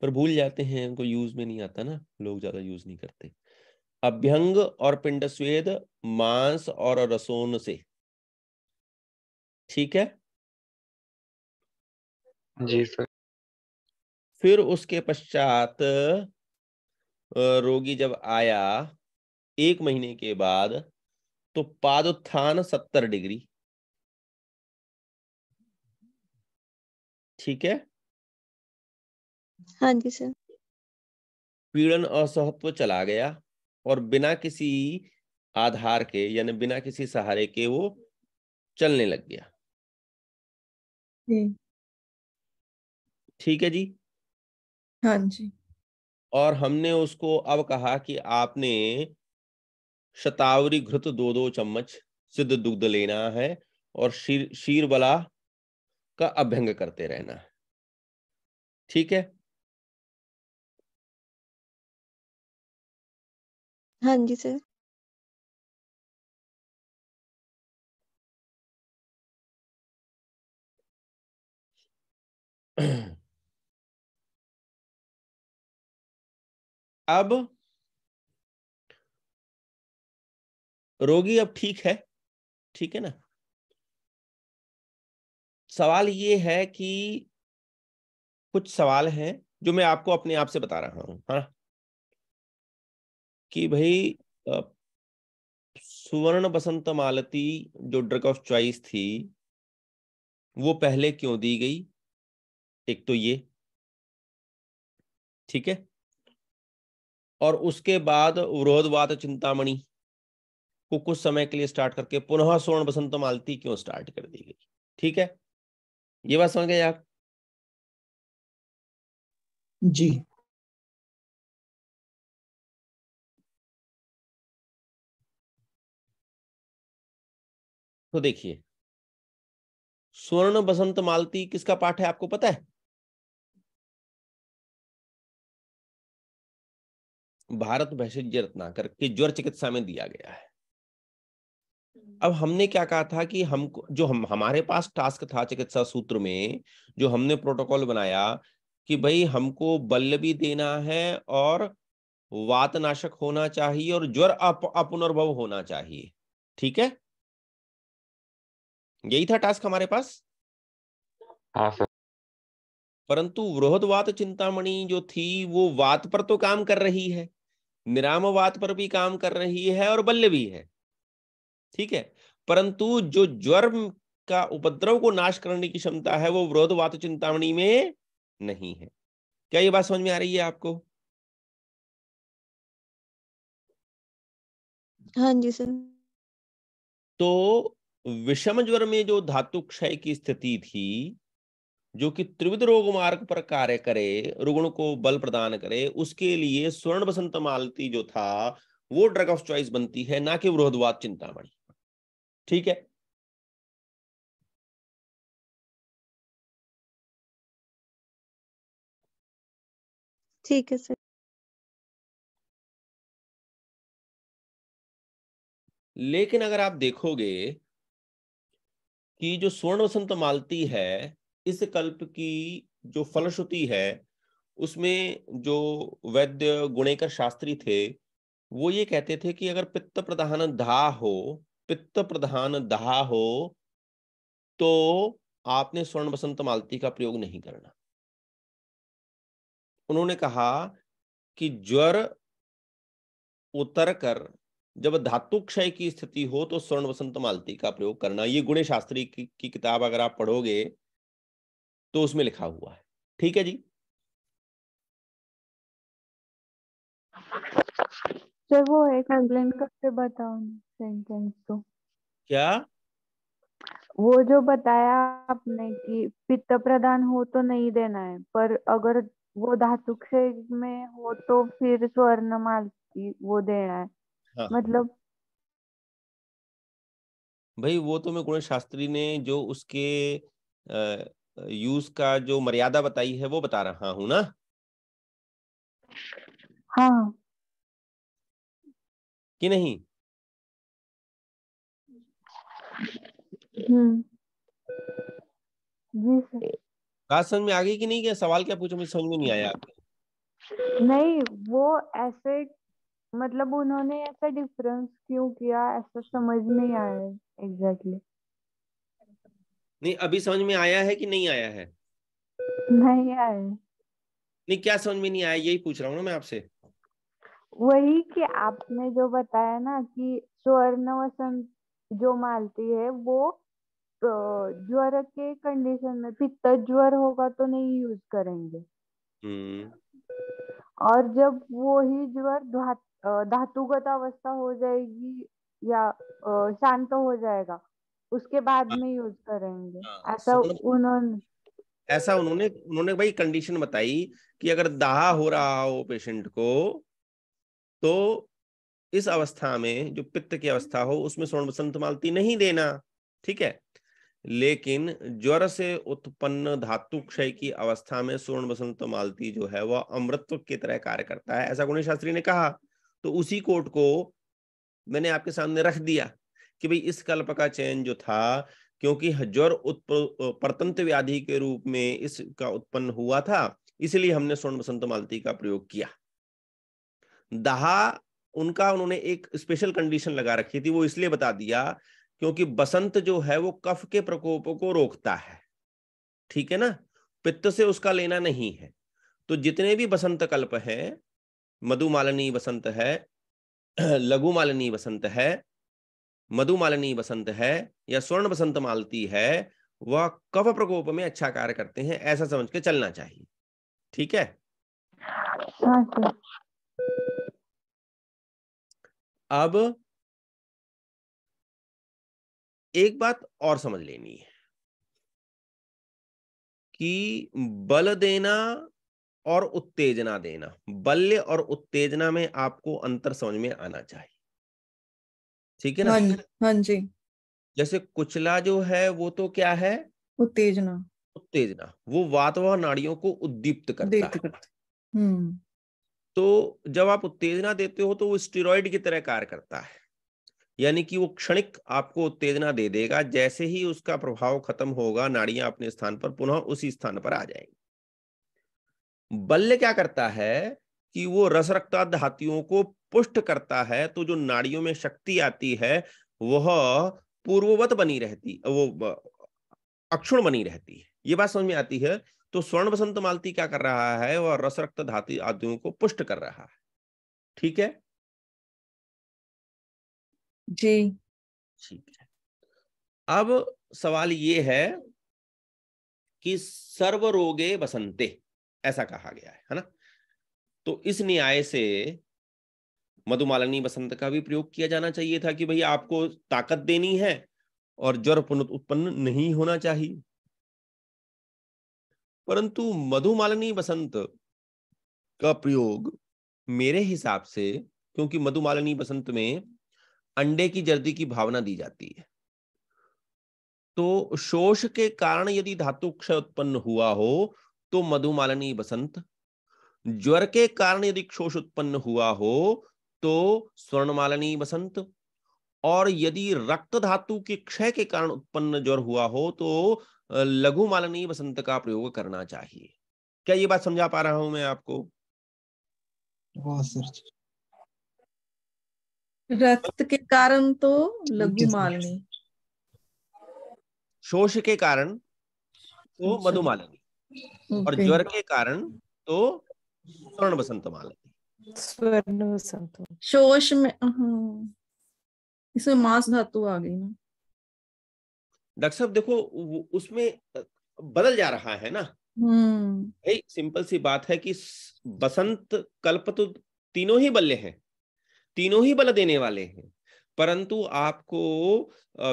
पर भूल जाते हैं उनको यूज में नहीं आता ना लोग ज्यादा यूज नहीं करते अभ्यंग और पिंड स्वेद मांस और रसोन से ठीक है जी सर फिर उसके पश्चात रोगी जब आया एक महीने के बाद तो पादोत्थान सत्तर डिग्री ठीक है हाँ जी सर पीड़न असहत्व चला गया और बिना किसी आधार के यानी बिना किसी सहारे के वो चलने लग गया ठीक है जी हाँ जी और हमने उसको अब कहा कि आपने शतावरी घृत दो दो चम्मच सिद्ध दुग्ध लेना है और शीर शीर का अभ्यंग करते रहना है ठीक है हाँ जी सर *clears throat* अब रोगी अब ठीक है ठीक है ना सवाल ये है कि कुछ सवाल हैं जो मैं आपको अपने आप से बता रहा हूं हा? कि भाई सुवर्ण बसंत मालती जो ड्रग ऑफ चॉइस थी वो पहले क्यों दी गई एक तो ये ठीक है और उसके बाद वृहदवात चिंतामणि को कुछ समय के लिए स्टार्ट करके पुनः स्वर्ण बसंत मालती क्यों स्टार्ट कर दी गई ठीक है ये बात समझ गए आप जी तो देखिए स्वर्ण बसंत मालती किसका पाठ है आपको पता है भारत भैषज्य रत्नाकर के ज्वर चिकित्सा में दिया गया है हम्म। अब हमने क्या कहा था कि हमको जो हम हमारे पास टास्क था चिकित्सा सूत्र में जो हमने प्रोटोकॉल बनाया कि भाई हमको बल्ल भी देना है और वातनाशक होना चाहिए और ज्वर अप, अपनर्भव होना चाहिए ठीक है यही था टास्क हमारे पास हाँ परंतु वृहद वात चिंतामणि जो थी वो वात पर तो काम कर रही है निरामवाद पर भी काम कर रही है और बल्य भी है ठीक है परंतु जो ज्वर का उपद्रव को नाश करने की क्षमता है वो विरोधवात चिंतावनी में नहीं है क्या ये बात समझ में आ रही है आपको हाँ जी सर तो विषम ज्वर में जो धातु क्षय की स्थिति थी जो कि त्रिविध रोग मार्ग पर कार्य करे रुगुण को बल प्रदान करे उसके लिए स्वर्ण बसंत मालती जो था वो ड्रग ऑफ चॉइस बनती है ना कि विरोधवाद चिंतामणि ठीक है ठीक है सर लेकिन अगर आप देखोगे कि जो स्वर्ण वसंत मालती है इस कल्प की जो फलश्रुति है उसमें जो वैद्य गुणेकर शास्त्री थे वो ये कहते थे कि अगर पित्त प्रधान धा हो पित्त प्रधान धा हो तो आपने स्वर्ण बसंत मालती का प्रयोग नहीं करना उन्होंने कहा कि ज्वर उतर कर जब धातु क्षय की स्थिति हो तो स्वर्ण वसंत मालती का प्रयोग करना ये गुणे शास्त्री की, की किताब अगर आप पढ़ोगे तो उसमें लिखा हुआ है ठीक है जी सर वो एक कंप्लेन करके बताओ सेंटेंस तो क्या वो जो बताया आपने कि पित्त प्रदान हो तो नहीं देना है पर अगर वो धातु में हो तो फिर स्वर्ण माल वो देना है हाँ। मतलब भाई वो तो मैं कुण शास्त्री ने जो उसके यूज का जो मर्यादा बताई है वो बता रहा हूं ना हाँ कि नहीं हम्म। बात समझ में आ गई कि नहीं क्या सवाल क्या पूछो मुझे समझ में नहीं आया नहीं वो ऐसे मतलब उन्होंने ऐसा डिफरेंस क्यों किया ऐसा समझ नहीं आया एग्जैक्टली exactly. नहीं अभी समझ में आया है कि नहीं आया है नहीं आया नहीं क्या समझ में नहीं आया यही पूछ रहा हूँ ना मैं आपसे वही कि आपने जो बताया ना कि स्वर्ण वसंत जो मालती है वो ज्वर के कंडीशन में पित्त ज्वर होगा तो नहीं यूज करेंगे हम्म। और जब वो ही ज्वर धातुगत अवस्था हो जाएगी या शांत हो जाएगा उसके बाद आ, हाँ। में यूज करेंगे आ, हाँ, ऐसा उन्होंने ऐसा उन्होंने उन्होंने भाई कंडीशन बताई कि अगर दाहा हो रहा हो पेशेंट को तो इस अवस्था में जो पित्त की अवस्था हो उसमें स्वर्ण बसंत मालती नहीं देना ठीक है लेकिन ज्वर से उत्पन्न धातु क्षय की अवस्था में स्वर्ण बसंत मालती जो है वह अमृतत्व की तरह कार्य करता है ऐसा गुणी शास्त्री ने कहा तो उसी कोट को मैंने आपके सामने रख दिया कि भाई इस कल्प का चयन जो था क्योंकि ज्वर परतंत्र व्याधि के रूप में इसका उत्पन्न हुआ था इसलिए हमने स्वर्ण बसंत मालती का प्रयोग किया दहा उनका उन्होंने एक स्पेशल कंडीशन लगा रखी थी वो इसलिए बता दिया क्योंकि बसंत जो है वो कफ के प्रकोप को रोकता है ठीक है ना पित्त से उसका लेना नहीं है तो जितने भी बसंत कल्प हैं मधुमालनी बसंत है लघु मालिनी बसंत है मधुमालिनी बसंत है या स्वर्ण बसंत मालती है वह कफ प्रकोप में अच्छा कार्य करते हैं ऐसा समझ के चलना चाहिए ठीक है हाँ अब एक बात और समझ लेनी है कि बल देना और उत्तेजना देना बल्य और उत्तेजना में आपको अंतर समझ में आना चाहिए ठीक है ना हाँ, हाँ जी जैसे कुचला जो है वो तो क्या है उत्तेजना उत्तेजना वो वातवा नाड़ियों को उद्दीप्त करता है हम्म। तो जब आप उत्तेजना देते हो तो वो स्टेरॉइड की तरह कार्य करता है यानी कि वो क्षणिक आपको उत्तेजना दे देगा जैसे ही उसका प्रभाव खत्म होगा नाड़ियां अपने स्थान पर पुनः उसी स्थान पर आ जाएंगी बल्ले क्या करता है कि वो रसरक्ता धातियों को पुष्ट करता है तो जो नाड़ियों में शक्ति आती है वह पूर्ववत बनी रहती वो अक्षुण बनी रहती है ये बात समझ में आती है तो स्वर्ण बसंत मालती क्या कर रहा है वह रस रक्त धाती आदियों को पुष्ट कर रहा है ठीक है जी ठीक है अब सवाल ये है कि सर्व रोगे बसंते ऐसा कहा गया है है ना तो इस न्याय से मधुमालिनी बसंत का भी प्रयोग किया जाना चाहिए था कि भाई आपको ताकत देनी है और ज्वर उत्पन्न नहीं होना चाहिए परंतु मधुमालिनी बसंत का प्रयोग मेरे हिसाब से क्योंकि मधुमालिनी बसंत में अंडे की जर्दी की भावना दी जाती है तो शोष के कारण यदि धातु क्षय उत्पन्न हुआ हो तो मधुमालिनी बसंत ज्वर के कारण यदि शोष उत्पन्न हुआ हो तो स्वर्णमालनी बसंत और यदि रक्त धातु के क्षय के कारण उत्पन्न ज्वर हुआ हो तो लघु मालिनी बसंत का प्रयोग करना चाहिए क्या ये बात समझा पा रहा हूं मैं आपको रक्त के कारण तो लघु मालिनी शोष के कारण तो मधुमालिनी और ज्वर के कारण तो स्वर्ण बसंत मालनी स्वर्ण वसंत शोष में इसमें मास धातु आ गई ना डॉक्टर साहब देखो उसमें बदल जा रहा है ना हम्म। भाई सिंपल सी बात है कि बसंत कल्प तो तीनों ही बल्ले हैं तीनों ही बल देने वाले हैं परंतु आपको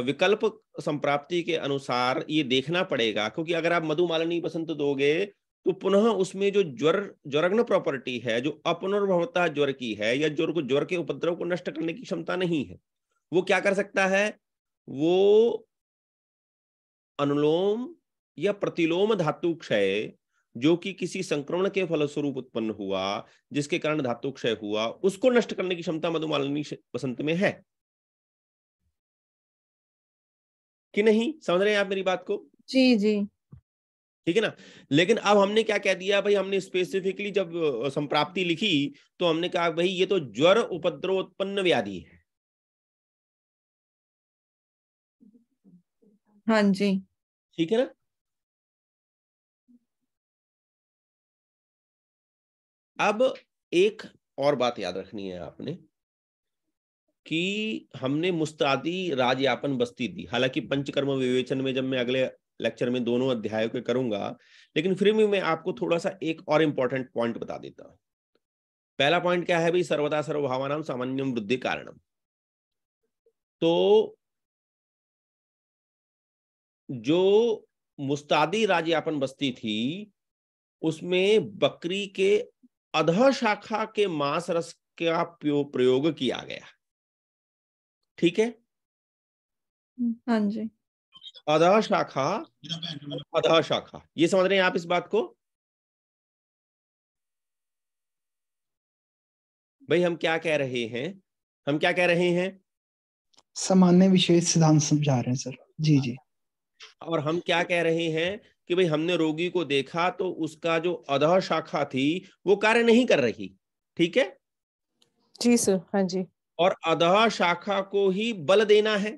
विकल्प संप्राप्ति के अनुसार ये देखना पड़ेगा क्योंकि अगर आप मधुमालिनी बसंत दोगे तो पुनः उसमें जो ज्वर ज्वरग्न प्रॉपर्टी है जो अपनर्भवता ज्वर की है या ज्वर को ज्वर के उपद्रव को नष्ट करने की क्षमता नहीं है वो क्या कर सकता है वो अनुलोम या प्रतिलोम धातु क्षय जो कि किसी संक्रमण के फलस्वरूप उत्पन्न हुआ जिसके कारण धातु क्षय हुआ उसको नष्ट करने की क्षमता मधुमालिनी बसंत में है कि नहीं समझ रहे हैं आप मेरी बात को जी जी ठीक है ना लेकिन अब हमने क्या कह दिया भाई हमने स्पेसिफिकली जब संप्राप्ति लिखी तो हमने कहा भाई ये तो ज्वर उपद्रव उत्पन्न व्याधि है हाँ जी ठीक है ना अब एक और बात याद रखनी है आपने कि हमने मुस्तादी राजयापन बस्ती दी हालांकि पंचकर्म विवेचन में जब मैं अगले लेक्चर में दोनों अध्यायों के करूंगा लेकिन फिर भी मैं आपको थोड़ा सा एक और इम्पोर्टेंट पॉइंट बता देता हूं पहला पॉइंट क्या है भाई सर्वदा सर्वभावान सामान्य वृद्धि कारणम तो जो मुस्तादी राजियापन बस्ती थी उसमें बकरी के अध शाखा के मांस रस का प्रयोग किया गया ठीक है हाँ जी अधा शाखा अधा शाखा ये समझ रहे हैं आप इस बात को भाई हम क्या कह रहे हैं हम क्या कह रहे हैं सामान्य विशेष सिद्धांत समझा रहे हैं सर जी जी और हम क्या कह रहे हैं कि भाई हमने रोगी को देखा तो उसका जो अधः शाखा थी वो कार्य नहीं कर रही ठीक है जी सर हाँ जी और अध शाखा को ही बल देना है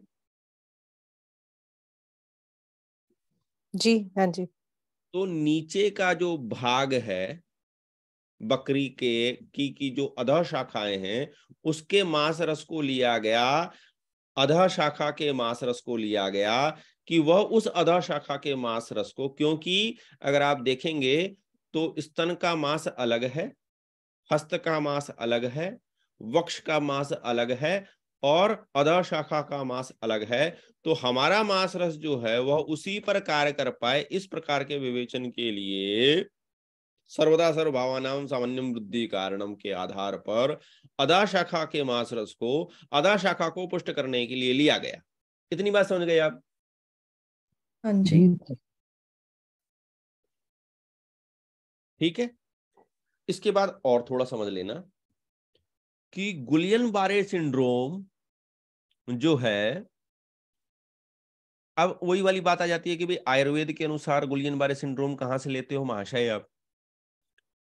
जी हाँ जी तो नीचे का जो भाग है बकरी के की की जो अधः शाखाएं हैं उसके मांस रस को लिया गया अधा शाखा के मांस रस को लिया गया कि वह उस अधः शाखा के मांस रस को क्योंकि अगर आप देखेंगे तो स्तन का मांस अलग है हस्त का मांस अलग है वक्ष का मांस अलग है और अदर शाखा का मास अलग है तो हमारा मास रस जो है वह उसी पर कार्य कर पाए इस प्रकार के विवेचन के लिए सर्वदा सर्वभावानाम सामान्य वृद्धि कारणम के आधार पर अदा शाखा के मास रस को अदा शाखा को पुष्ट करने के लिए लिया गया इतनी बात समझ गए आप हाँ जी ठीक है इसके बाद और थोड़ा समझ लेना कि गुलियन बारे सिंड्रोम जो है अब वही वाली बात आ जाती है कि भाई आयुर्वेद के अनुसार गुलियन बारे सिंड्रोम कहाँ से लेते हो महाशय आप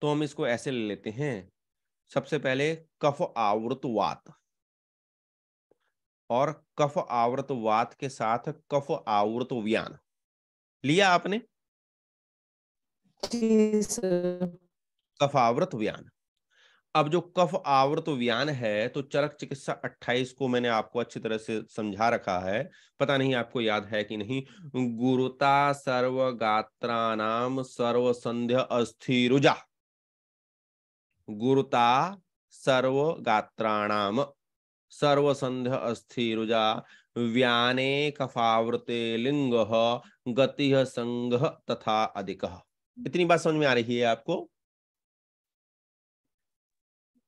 तो हम इसको ऐसे ले लेते हैं सबसे पहले कफ आवृतवात और कफ आवृतवात के साथ कफ आवृत व्यान लिया आपने कफ आवृत व्यान अब जो कफ आवृत व्यान है तो चरक चिकित्सा 28 को मैंने आपको अच्छी तरह से समझा रखा है पता नहीं आपको याद है कि नहीं गुरुता सर्व गात्रा सर्वगात्रानाम सर्वसंध्य अस्थिरुजा गुरुता सर्व गात्रा सर्वगात्राणाम सर्वसंध्य अस्थिरुजा व्याने कफावृते लिंग गति संघ तथा अधिक इतनी बात समझ में आ रही है आपको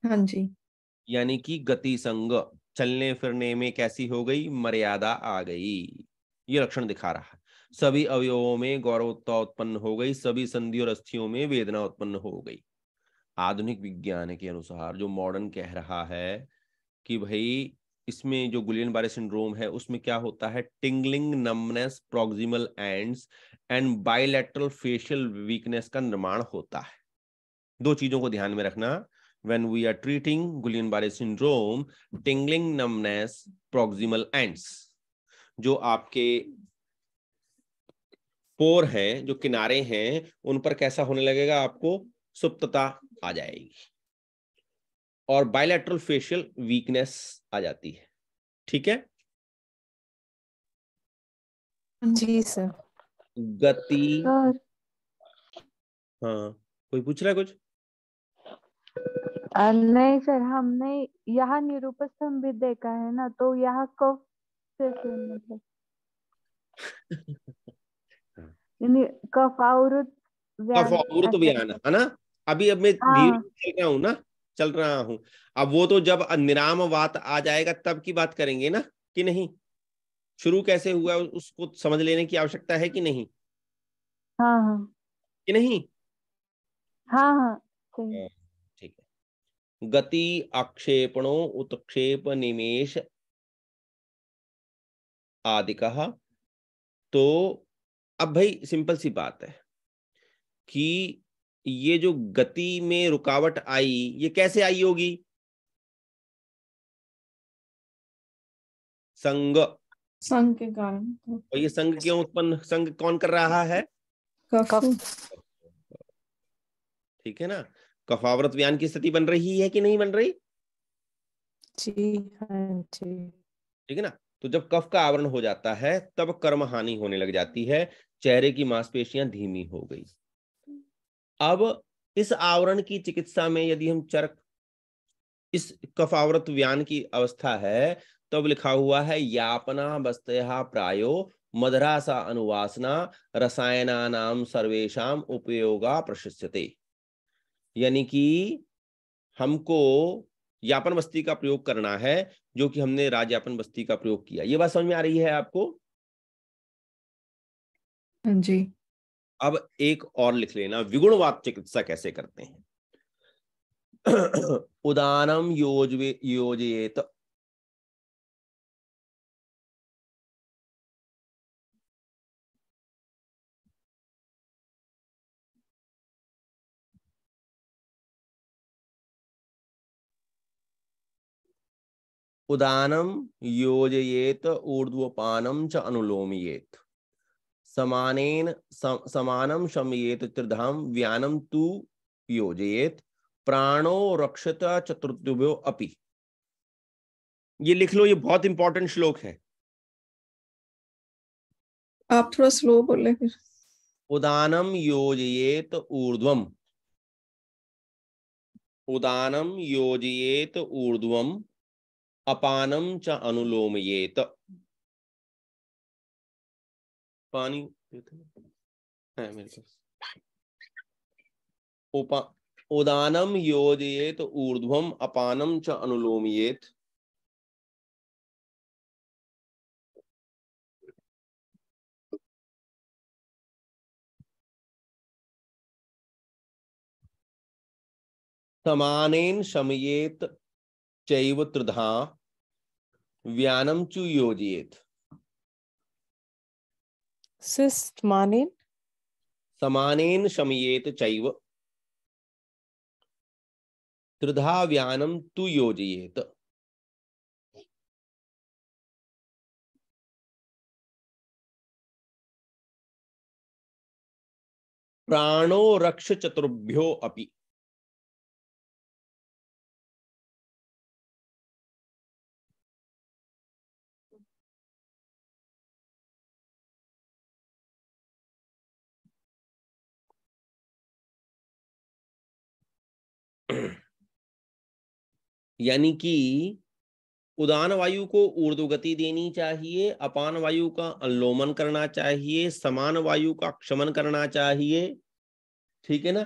हाँ जी यानी कि गति संग चलने फिरने में कैसी हो गई मर्यादा आ गई ये लक्षण दिखा रहा है सभी अवयवों में गौरवता उत्पन्न हो गई सभी संधि और अस्थियों में वेदना उत्पन्न हो गई आधुनिक विज्ञान के अनुसार जो मॉडर्न कह रहा है कि भाई इसमें जो गुलियन बारे सिंड्रोम है उसमें क्या होता है tingling numbness proximal ends and bilateral facial weakness का निर्माण होता है दो चीजों को ध्यान में रखना when we are treating Guillain-Barre syndrome, tingling numbness proximal ends, जो आपके पोर हैं जो किनारे हैं उन पर कैसा होने लगेगा आपको सुप्तता आ जाएगी और bilateral facial weakness आ जाती है ठीक है जी सर गति हाँ कोई पूछ रहा है कुछ नहीं सर हमने यहाँ निरुपस्थम भी देखा है ना तो यहाँ कफ से *laughs* कफ आवृत कफ आवृत अच्छा व्यान है ना अभी अब मैं हाँ। चल रहा हूँ ना चल रहा हूँ अब वो तो जब निराम वात आ जाएगा तब की बात करेंगे ना कि नहीं शुरू कैसे हुआ उसको समझ लेने की आवश्यकता है कि नहीं हाँ हाँ कि नहीं हाँ हाँ, हाँ ठीक है गति आक्षेपणों उत्क्षेप निमेश आदि कहा तो अब भाई सिंपल सी बात है कि ये जो गति में रुकावट आई ये कैसे आई होगी संग संग के कारण तो। और ये संग क्यों उत्पन्न संग कौन कर रहा है ठीक है ना कफावरत व्यान की स्थिति बन रही है कि नहीं बन रही हाँ जी ठीक है ना तो जब कफ का आवरण हो जाता है तब कर्म हानि होने लग जाती है चेहरे की मांसपेशियां धीमी हो गई अब इस आवरण की चिकित्सा में यदि हम चरक इस कफावरत व्यान की अवस्था है तब लिखा हुआ है यापना बस्तहा प्रायो मदरासा अनुवासना रसायना नाम सर्वेशा उपयोगा प्रशिष्यते यानी कि हमको यापन बस्ती का प्रयोग करना है जो कि हमने राजयापन बस्ती का प्रयोग किया ये बात समझ में आ रही है आपको जी अब एक और लिख लेना विगुणवाद चिकित्सा कैसे करते हैं *clears throat* उदानम योजे योजेत उदानम योजयेत ऊर्ध्वपानम च अनुलोमयेत समानेन समानम शमयेत त्रिधाम व्यानम तु योजयेत प्राणो रक्षत चतुर्थभ्यो अपि ये लिख लो ये बहुत इंपॉर्टेंट श्लोक है आप थोड़ा स्लो बोले फिर उदानम योजयेत ऊर्ध्वम उदानम योजयेत ऊर्ध्वम अपानम च अनुलोम अनुलोमयेत पानी है मेरे पास उदानम योजयेत ऊर्ध्वम अपानम च अनुलोमयेत समानेन शमयेत चैव त्रिधा व्यानम चु योजित सिस्तमानेन समानेन शमियेत चैव त्रिधा व्यानम तु योजियेत प्राणो रक्ष चतुर्भ्यो अपि यानी कि उदान वायु को ऊर्द गति देनी चाहिए अपान वायु का अनलोमन करना चाहिए समान वायु का क्षमन करना चाहिए ठीक है ना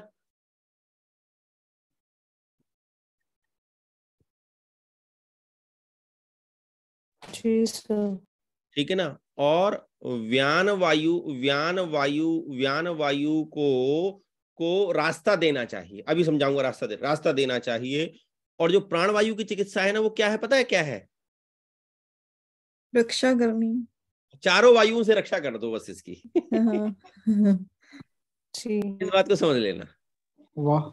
ठीक है ना और व्यान वायु व्यान वायु व्यान वायु को को रास्ता देना चाहिए अभी समझाऊंगा रास्ता दे रास्ता देना चाहिए और जो प्राणवायु की चिकित्सा है ना वो क्या है पता है क्या है रक्षा करनी चारों वायुओं से रक्षा कर दो बस इसकी *laughs* इस बात को समझ लेना वाह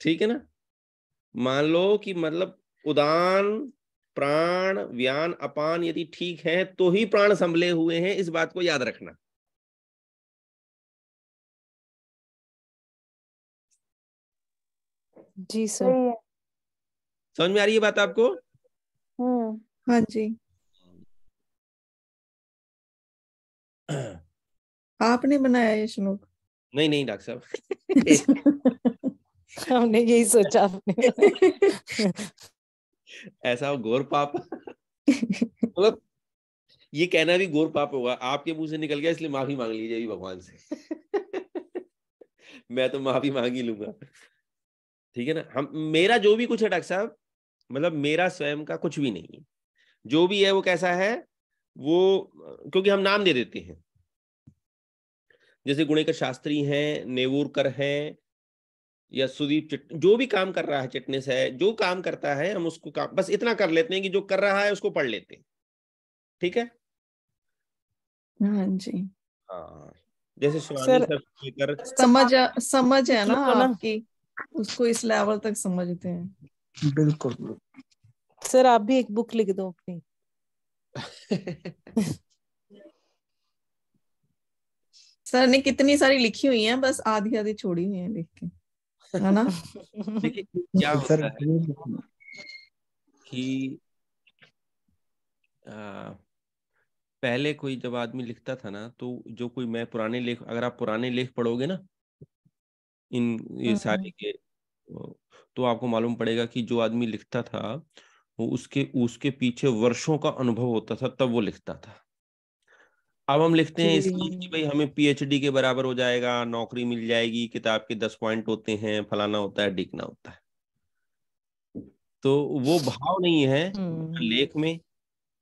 ठीक है ना मान लो कि मतलब उदान प्राण व्यान अपान यदि ठीक है तो ही प्राण संभले हुए हैं इस बात को याद रखना जी सर समझ में आ रही है बात आपको हम्म। हाँ जी आपने बनाया ये श्लोक नहीं नहीं डॉक्टर साहब *laughs* हमने यही सोचा आपने *laughs* ऐसा हो गोर पाप मतलब ये कहना भी गोर पाप होगा आपके मुंह से निकल गया इसलिए माफी मांग लीजिए भगवान से *laughs* मैं तो माफी मांग ही लूंगा ठीक है ना हम मेरा जो भी कुछ है डॉक्टर साहब मतलब मेरा स्वयं का कुछ भी नहीं है जो भी है वो कैसा है वो क्योंकि हम नाम दे देते हैं जैसे गुणेकर शास्त्री हैं नेवूरकर हैं या सुदीप चिट जो भी काम कर रहा है चिटनेस है जो काम करता है हम उसको काम बस इतना कर लेते हैं कि जो कर रहा है उसको पढ़ लेते हैं ठीक है हाँ जी हाँ जैसे सर, सर समझ समझ है ना आपकी उसको इस लेवल तक समझते हैं बिल्कुल सर आप भी एक बुक लिख दो अपनी सर ने कितनी सारी लिखी हुई हैं बस आधी आधी छोड़ी हुई हैं लिख के है ना क्या होता कि पहले कोई जब आदमी लिखता था ना तो जो कोई मैं पुराने लेख अगर आप पुराने लेख पढ़ोगे ना इन ये हाँ। सारे के तो आपको मालूम पड़ेगा कि जो आदमी लिखता था वो उसके उसके पीछे वर्षों का अनुभव होता था तब वो लिखता था अब हम लिखते हैं इसलिए कि हाँ। भाई हमें पीएचडी के बराबर हो जाएगा नौकरी मिल जाएगी किताब के दस पॉइंट होते हैं फलाना होता है डिकना होता है तो वो भाव नहीं है हम्म। लेख में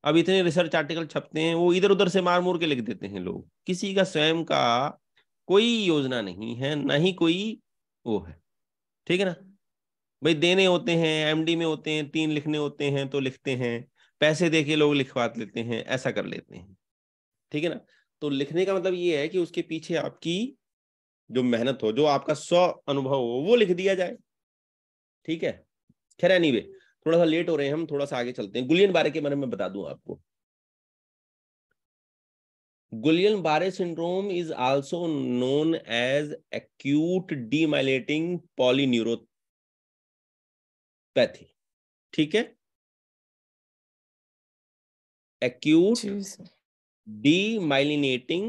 अब इतने रिसर्च आर्टिकल छपते हैं वो इधर उधर से मार मूर के लिख देते हैं लोग किसी का स्वयं का कोई योजना नहीं है ना ही कोई वो है ठीक है ना भाई देने होते हैं एमडी में होते हैं तीन लिखने होते हैं तो लिखते हैं पैसे दे के लोग लिखवा लेते हैं ऐसा कर लेते हैं ठीक है ना तो लिखने का मतलब ये है कि उसके पीछे आपकी जो मेहनत हो जो आपका स्व अनुभव हो वो लिख दिया जाए ठीक है खैर एनी वे थोड़ा सा लेट हो रहे हैं हम थोड़ा सा आगे चलते हैं गुलियन बारे के बारे में बता दूं आपको Guillain Barre syndrome is also known as acute demyelinating polyneuropathy ठीक है एक्यूट डी डीमाइलिनेटिंग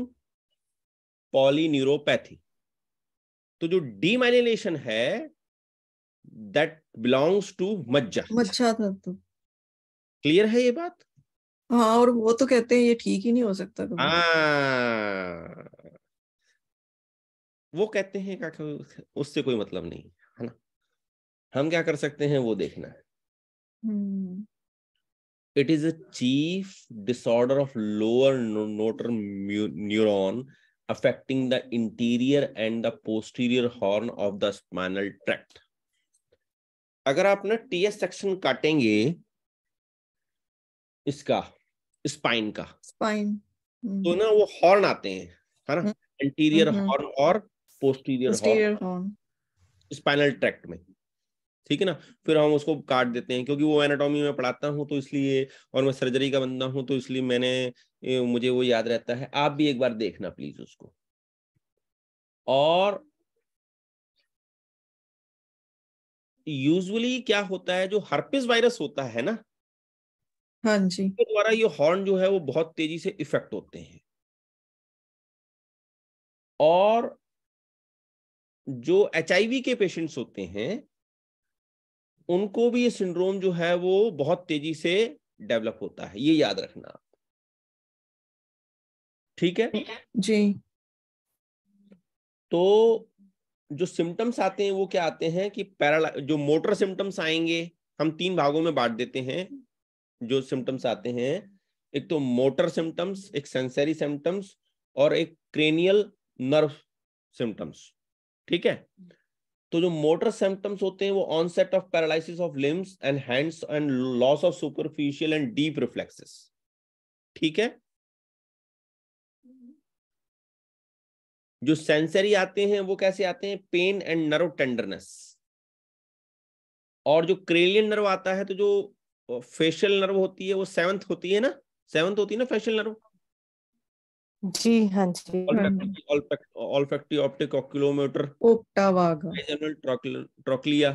पॉलीन्यूरोपैथी तो जो डीमाइलिनेशन है दैट बिलोंग्स टू मज्जा मज्जा तत्व क्लियर है ये बात हाँ और वो तो कहते हैं ये ठीक ही नहीं हो सकता कभी हाँ। वो कहते हैं का उससे कोई मतलब नहीं है ना हम क्या कर सकते हैं वो देखना है it is a chief disorder of lower motor neuron affecting the interior and the posterior horn of the spinal tract अगर आप ना टीएस सेक्शन काटेंगे इसका स्पाइन का स्पाइन तो हम्म। ना वो हॉर्न आते हैं है ना इंटीरियर हम्म। हम्म। हॉर्न और पोस्टीरियर हॉर्न स्पाइनल ट्रैक्ट में ठीक है ना फिर हम उसको काट देते हैं क्योंकि वो एनाटॉमी में पढ़ाता हूँ तो इसलिए और मैं सर्जरी का बंदा हूँ तो इसलिए मैंने मुझे वो याद रहता है आप भी एक बार देखना प्लीज उसको और यूजुअली क्या होता है जो हर्पिस वायरस होता है ना हाँ जी तो द्वारा ये हॉर्न जो है वो बहुत तेजी से इफेक्ट होते हैं और जो एच के पेशेंट्स होते हैं उनको भी ये सिंड्रोम जो है वो बहुत तेजी से डेवलप होता है ये याद रखना आप ठीक है जी तो जो सिम्टम्स आते हैं वो क्या आते हैं कि पैराला जो मोटर सिम्टम्स आएंगे हम तीन भागों में बांट देते हैं जो सिम्टम्स आते हैं एक तो मोटर सिम्टम्स एक सेंसरी सिम्टम्स और एक क्रेनियल नर्व सिम्टम्स ठीक है तो जो मोटर सिम्टम्स होते हैं वो onset of paralysis of limbs and hands and loss of superficial and deep reflexes ठीक है जो सेंसरी आते हैं वो कैसे आते हैं पेन एंड नर्व टेंडरनेस और जो क्रेलियन नर्व आता है तो जो फेशियल नर्व होती है वो सेवंथ होती है ना सेवंथ होती है ना फेशियल नर्व जी हाँ जी ऑल्फेक्टिव ऑप्टिक ऑक्यूलोमीटर ट्रोकलिया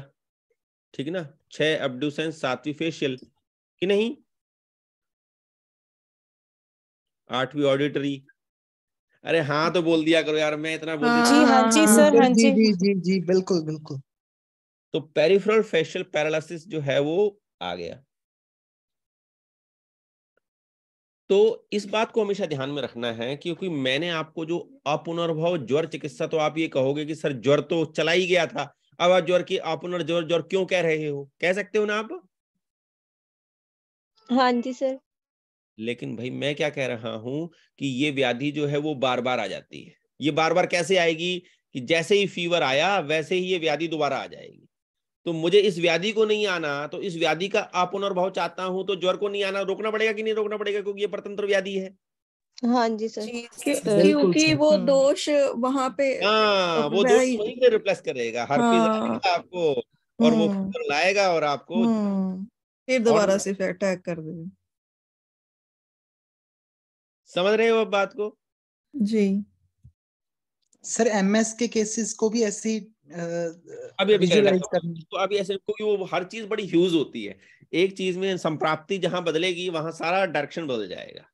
ठीक है ना छह अब्डूसेंस सातवीं फेशियल कि नहीं आठवीं ऑडिटरी अरे हाँ तो बोल दिया करो यार मैं इतना बोल जी हाँ जी हाँ, सर हाँ जी जी जी जी बिल्कुल बिल्कुल तो पेरिफेरल फेशियल पैरालिसिस जो है वो आ गया तो इस बात को हमेशा ध्यान में रखना है क्योंकि मैंने आपको जो अपुनर्भव ज्वर चिकित्सा तो आप ये कहोगे कि सर ज्वर तो चला ही गया था अब आप ज्वर की अपुनर्ज्वर ज्वर क्यों कह रहे हो कह सकते हो ना आप हाँ जी सर लेकिन भाई मैं क्या कह रहा हूं कि ये व्याधि जो है वो बार बार आ जाती है ये बार बार कैसे आएगी कि जैसे ही फीवर आया वैसे ही ये व्याधि दोबारा आ जाएगी तो मुझे इस व्याधि को नहीं आना तो इस व्याधि का आप चाहता हूं तो ज्वर को नहीं आना रोकना पड़ेगा कि नहीं रोकना पड़ेगा क्योंकि ये परतंत्र व्याधि है हाँ जी सर क्योंकि वो हाँ। दोष वहां पे हाँ वो दोष वहीं पे रिप्लेस करेगा हर चीज हाँ। आपको और वो हम्म। लाएगा और आपको हम्म। फिर दोबारा से फिर अटैक कर देगा समझ रहे हो बात को जी सर एमएस के केसेस को भी ऐसी अभी अभी तो, तो अभी ऐसे क्योंकि वो हर चीज बड़ी ह्यूज होती है एक चीज में संप्राप्ति जहां बदलेगी वहां सारा डायरेक्शन बदल जाएगा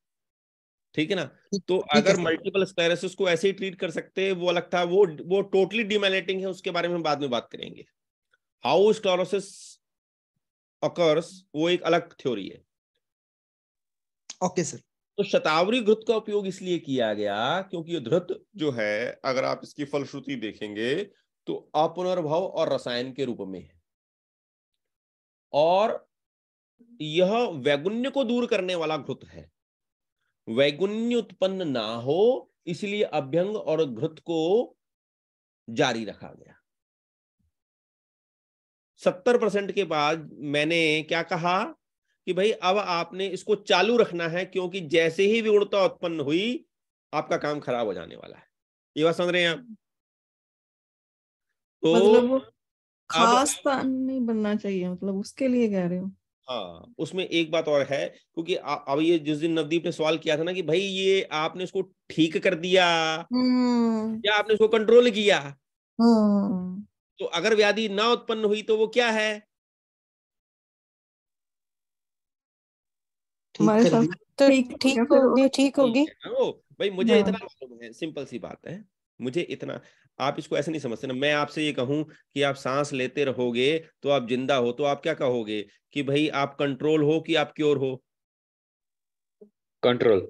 ठीक है ना तो अगर मल्टीपल स्क्लेरोसिस को ऐसे ही ट्रीट कर सकते हैं वो अलग था वो वो टोटली डिमेलेटिंग है उसके बारे में हम बाद में बात करेंगे हाउ स्क्लेरोसिस अकर्स वो एक अलग थ्योरी है ओके सर तो शतावरी घृत का उपयोग इसलिए किया गया क्योंकि ये धृत जो है अगर आप इसकी फलश्रुति देखेंगे तो अपनर्भव और रसायन के रूप में है और यह वैगुण्य को दूर करने वाला घृत है वैगुण्य उत्पन्न ना हो इसलिए अभ्यंग और घृत को जारी रखा गया सत्तर परसेंट के बाद मैंने क्या कहा कि भाई अब आपने इसको चालू रखना है क्योंकि जैसे ही विगुणता उत्पन्न हुई आपका काम खराब हो जाने वाला है ये बात समझ रहे हैं आप तो मतलब वो खास तान तो नहीं बनना चाहिए मतलब उसके लिए कह रहे हो हाँ उसमें एक बात और है क्योंकि अब ये जिस दिन नवदीप ने सवाल किया था ना कि भाई ये आपने उसको ठीक कर दिया हम्म। या आपने उसको कंट्रोल किया हम्म। तो अगर व्याधि ना उत्पन्न हुई तो वो क्या है ठीक तो ठीक होगी ठीक होगी भाई मुझे हाँ। इतना मालूम है सिंपल सी बात है मुझे इतना आप इसको ऐसे नहीं समझते ना मैं आपसे ये कहूं कि आप सांस लेते रहोगे तो आप जिंदा हो तो आप क्या कहोगे कि भाई आप कंट्रोल हो कि आप क्योर हो कंट्रोल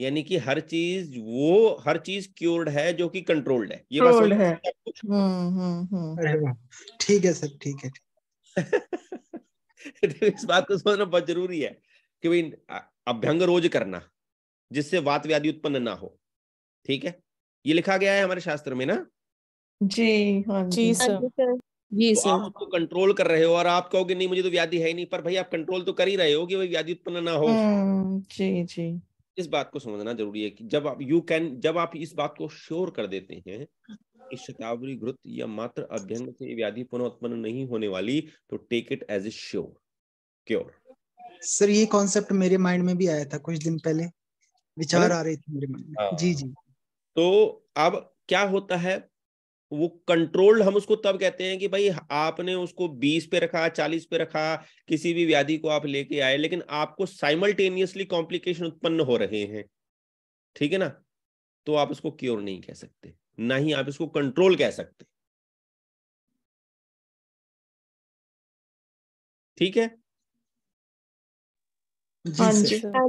यानी कि हर चीज वो हर चीज क्योर्ड है जो कि कंट्रोल्ड है ये बात है हम्म, हम्म, हम्म। ठीक है सर ठीक है *laughs* इस बात को समझना बहुत जरूरी है कि भाई अभ्यंग रोज करना जिससे वात व्याधि उत्पन्न ना हो ठीक है ये लिखा गया है हमारे शास्त्र में ना जी हाँ जी हाँ सर जी सर तो आप उसको तो कंट्रोल कर रहे हो और आप कहोगे नहीं मुझे तो व्याधि है नहीं पर भाई आप कंट्रोल तो कर ही रहे हो कि व्याधि उत्पन्न ना हो हम्म, जी जी इस बात को समझना जरूरी है कि जब आप यू कैन जब आप इस बात को श्योर कर देते हैं इस शतावरी घृत या मात्र अभ्यंग से व्याधि पुनः उत्पन्न नहीं होने वाली तो take it as a sure cure sir ये कॉन्सेप्ट मेरे माइंड में भी आया था कुछ दिन पहले विचार आ रहे थे मेरे माइंड में हाँ। जी जी तो अब क्या होता है वो कंट्रोल्ड हम उसको तब कहते हैं कि भाई आपने उसको 20 पे रखा 40 पे रखा किसी भी व्याधि को आप लेके आए लेकिन आपको साइमल्टेनियसली कॉम्प्लिकेशन उत्पन्न हो रहे हैं ठीक है ना तो आप इसको क्योर नहीं कह सकते ना ही आप इसको कंट्रोल कह सकते ठीक है हाँ जी सर हाँ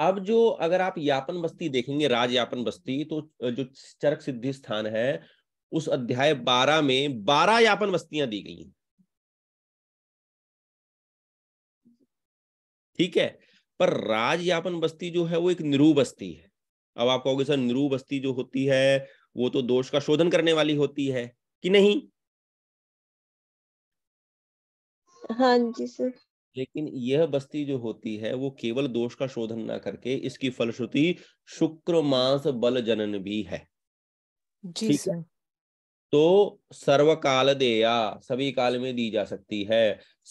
अब जो अगर आप यापन बस्ती देखेंगे राज यापन बस्ती तो जो चरक सिद्धि स्थान है उस अध्याय बारह में बारह यापन बस्तियां दी गई ठीक है पर राज यापन बस्ती जो है वो एक निरू बस्ती है अब आप कहोगे सर निरू बस्ती जो होती है वो तो दोष का शोधन करने वाली होती है कि नहीं हाँ जी सर लेकिन यह बस्ती जो होती है वो केवल दोष का शोधन ना करके इसकी फलश्रुति शुक्र मांस बल जनन भी है जी सर तो सर्वकाल देया सभी काल में दी जा सकती है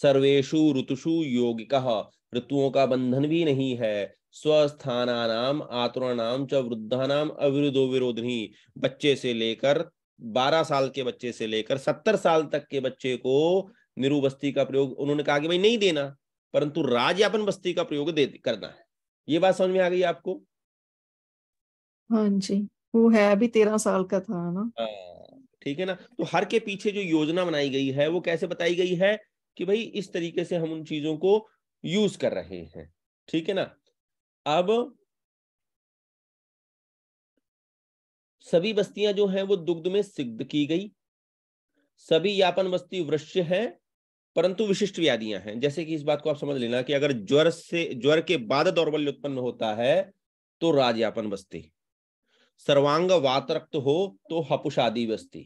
सर्वेशु ऋतुषु योगिक ऋतुओं का बंधन भी नहीं है स्वस्थानाम आतुराणाम च वृद्धानाम अविरुद्धो विरोधनी बच्चे से लेकर बारह साल के बच्चे से लेकर सत्तर साल तक के बच्चे को निरु बस्ती का प्रयोग उन्होंने कहा कि भाई नहीं देना परंतु राजयापन बस्ती का प्रयोग दे करना है ये बात समझ में आ गई आपको हाँ जी वो है अभी तेरह साल का था ना हाँ, ठीक है ना तो हर के पीछे जो योजना बनाई गई है वो कैसे बताई गई है कि भाई इस तरीके से हम उन चीजों को यूज कर रहे हैं ठीक है ना अब सभी बस्तियां जो हैं वो दुग्ध में सिद्ध की गई सभी यापन बस्ती वृक्ष है परंतु विशिष्ट व्याधियां हैं जैसे कि इस बात को आप समझ लेना कि अगर ज्वर से ज्वर के बाद दौर्बल्य उत्पन्न होता है तो राजयापन बस्ती सर्वांग वात रक्त हो तो हपुषादि बस्ती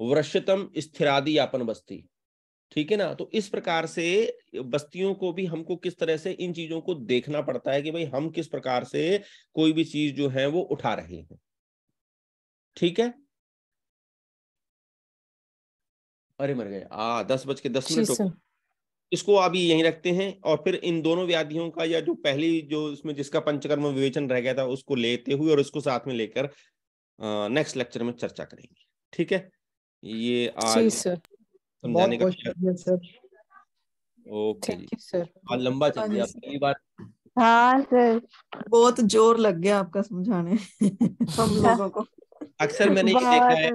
वृक्षतम स्थिरादि यापन बस्ती ठीक है ना तो इस प्रकार से बस्तियों को भी हमको किस तरह से इन चीजों को देखना पड़ता है कि भाई हम किस प्रकार से कोई भी चीज जो है वो उठा रहे हैं ठीक है अरे मर गए आ हाँ, दस बज के दस मिनट इसको अभी यही रखते हैं और फिर इन दोनों व्याधियों का या जो पहली जो इसमें जिसका पंचकर्म विवेचन रह गया था उसको लेते हुए और इसको साथ में लेकर नेक्स्ट लेक्चर में चर्चा करेंगे ठीक है ये आज समझाने का ओके सर आज लंबा चल गया पहली बार हाँ सर हाँ, बहुत जोर लग गया आपका समझाने *laughs* हम *laughs* लोगों को अक्सर मैंने ये देखा है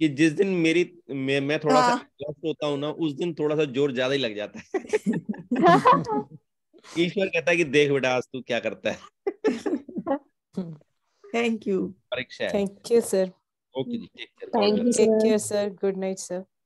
कि जिस दिन मेरी मैं, मैं थोड़ा हाँ। सा होता हूँ ना उस दिन थोड़ा सा जोर ज्यादा ही लग जाता है *laughs* ईश्वर कहता है कि देख बेटा आज तू क्या करता है थैंक यू परीक्षा थैंक यू सर ओके जी take care sir good night sir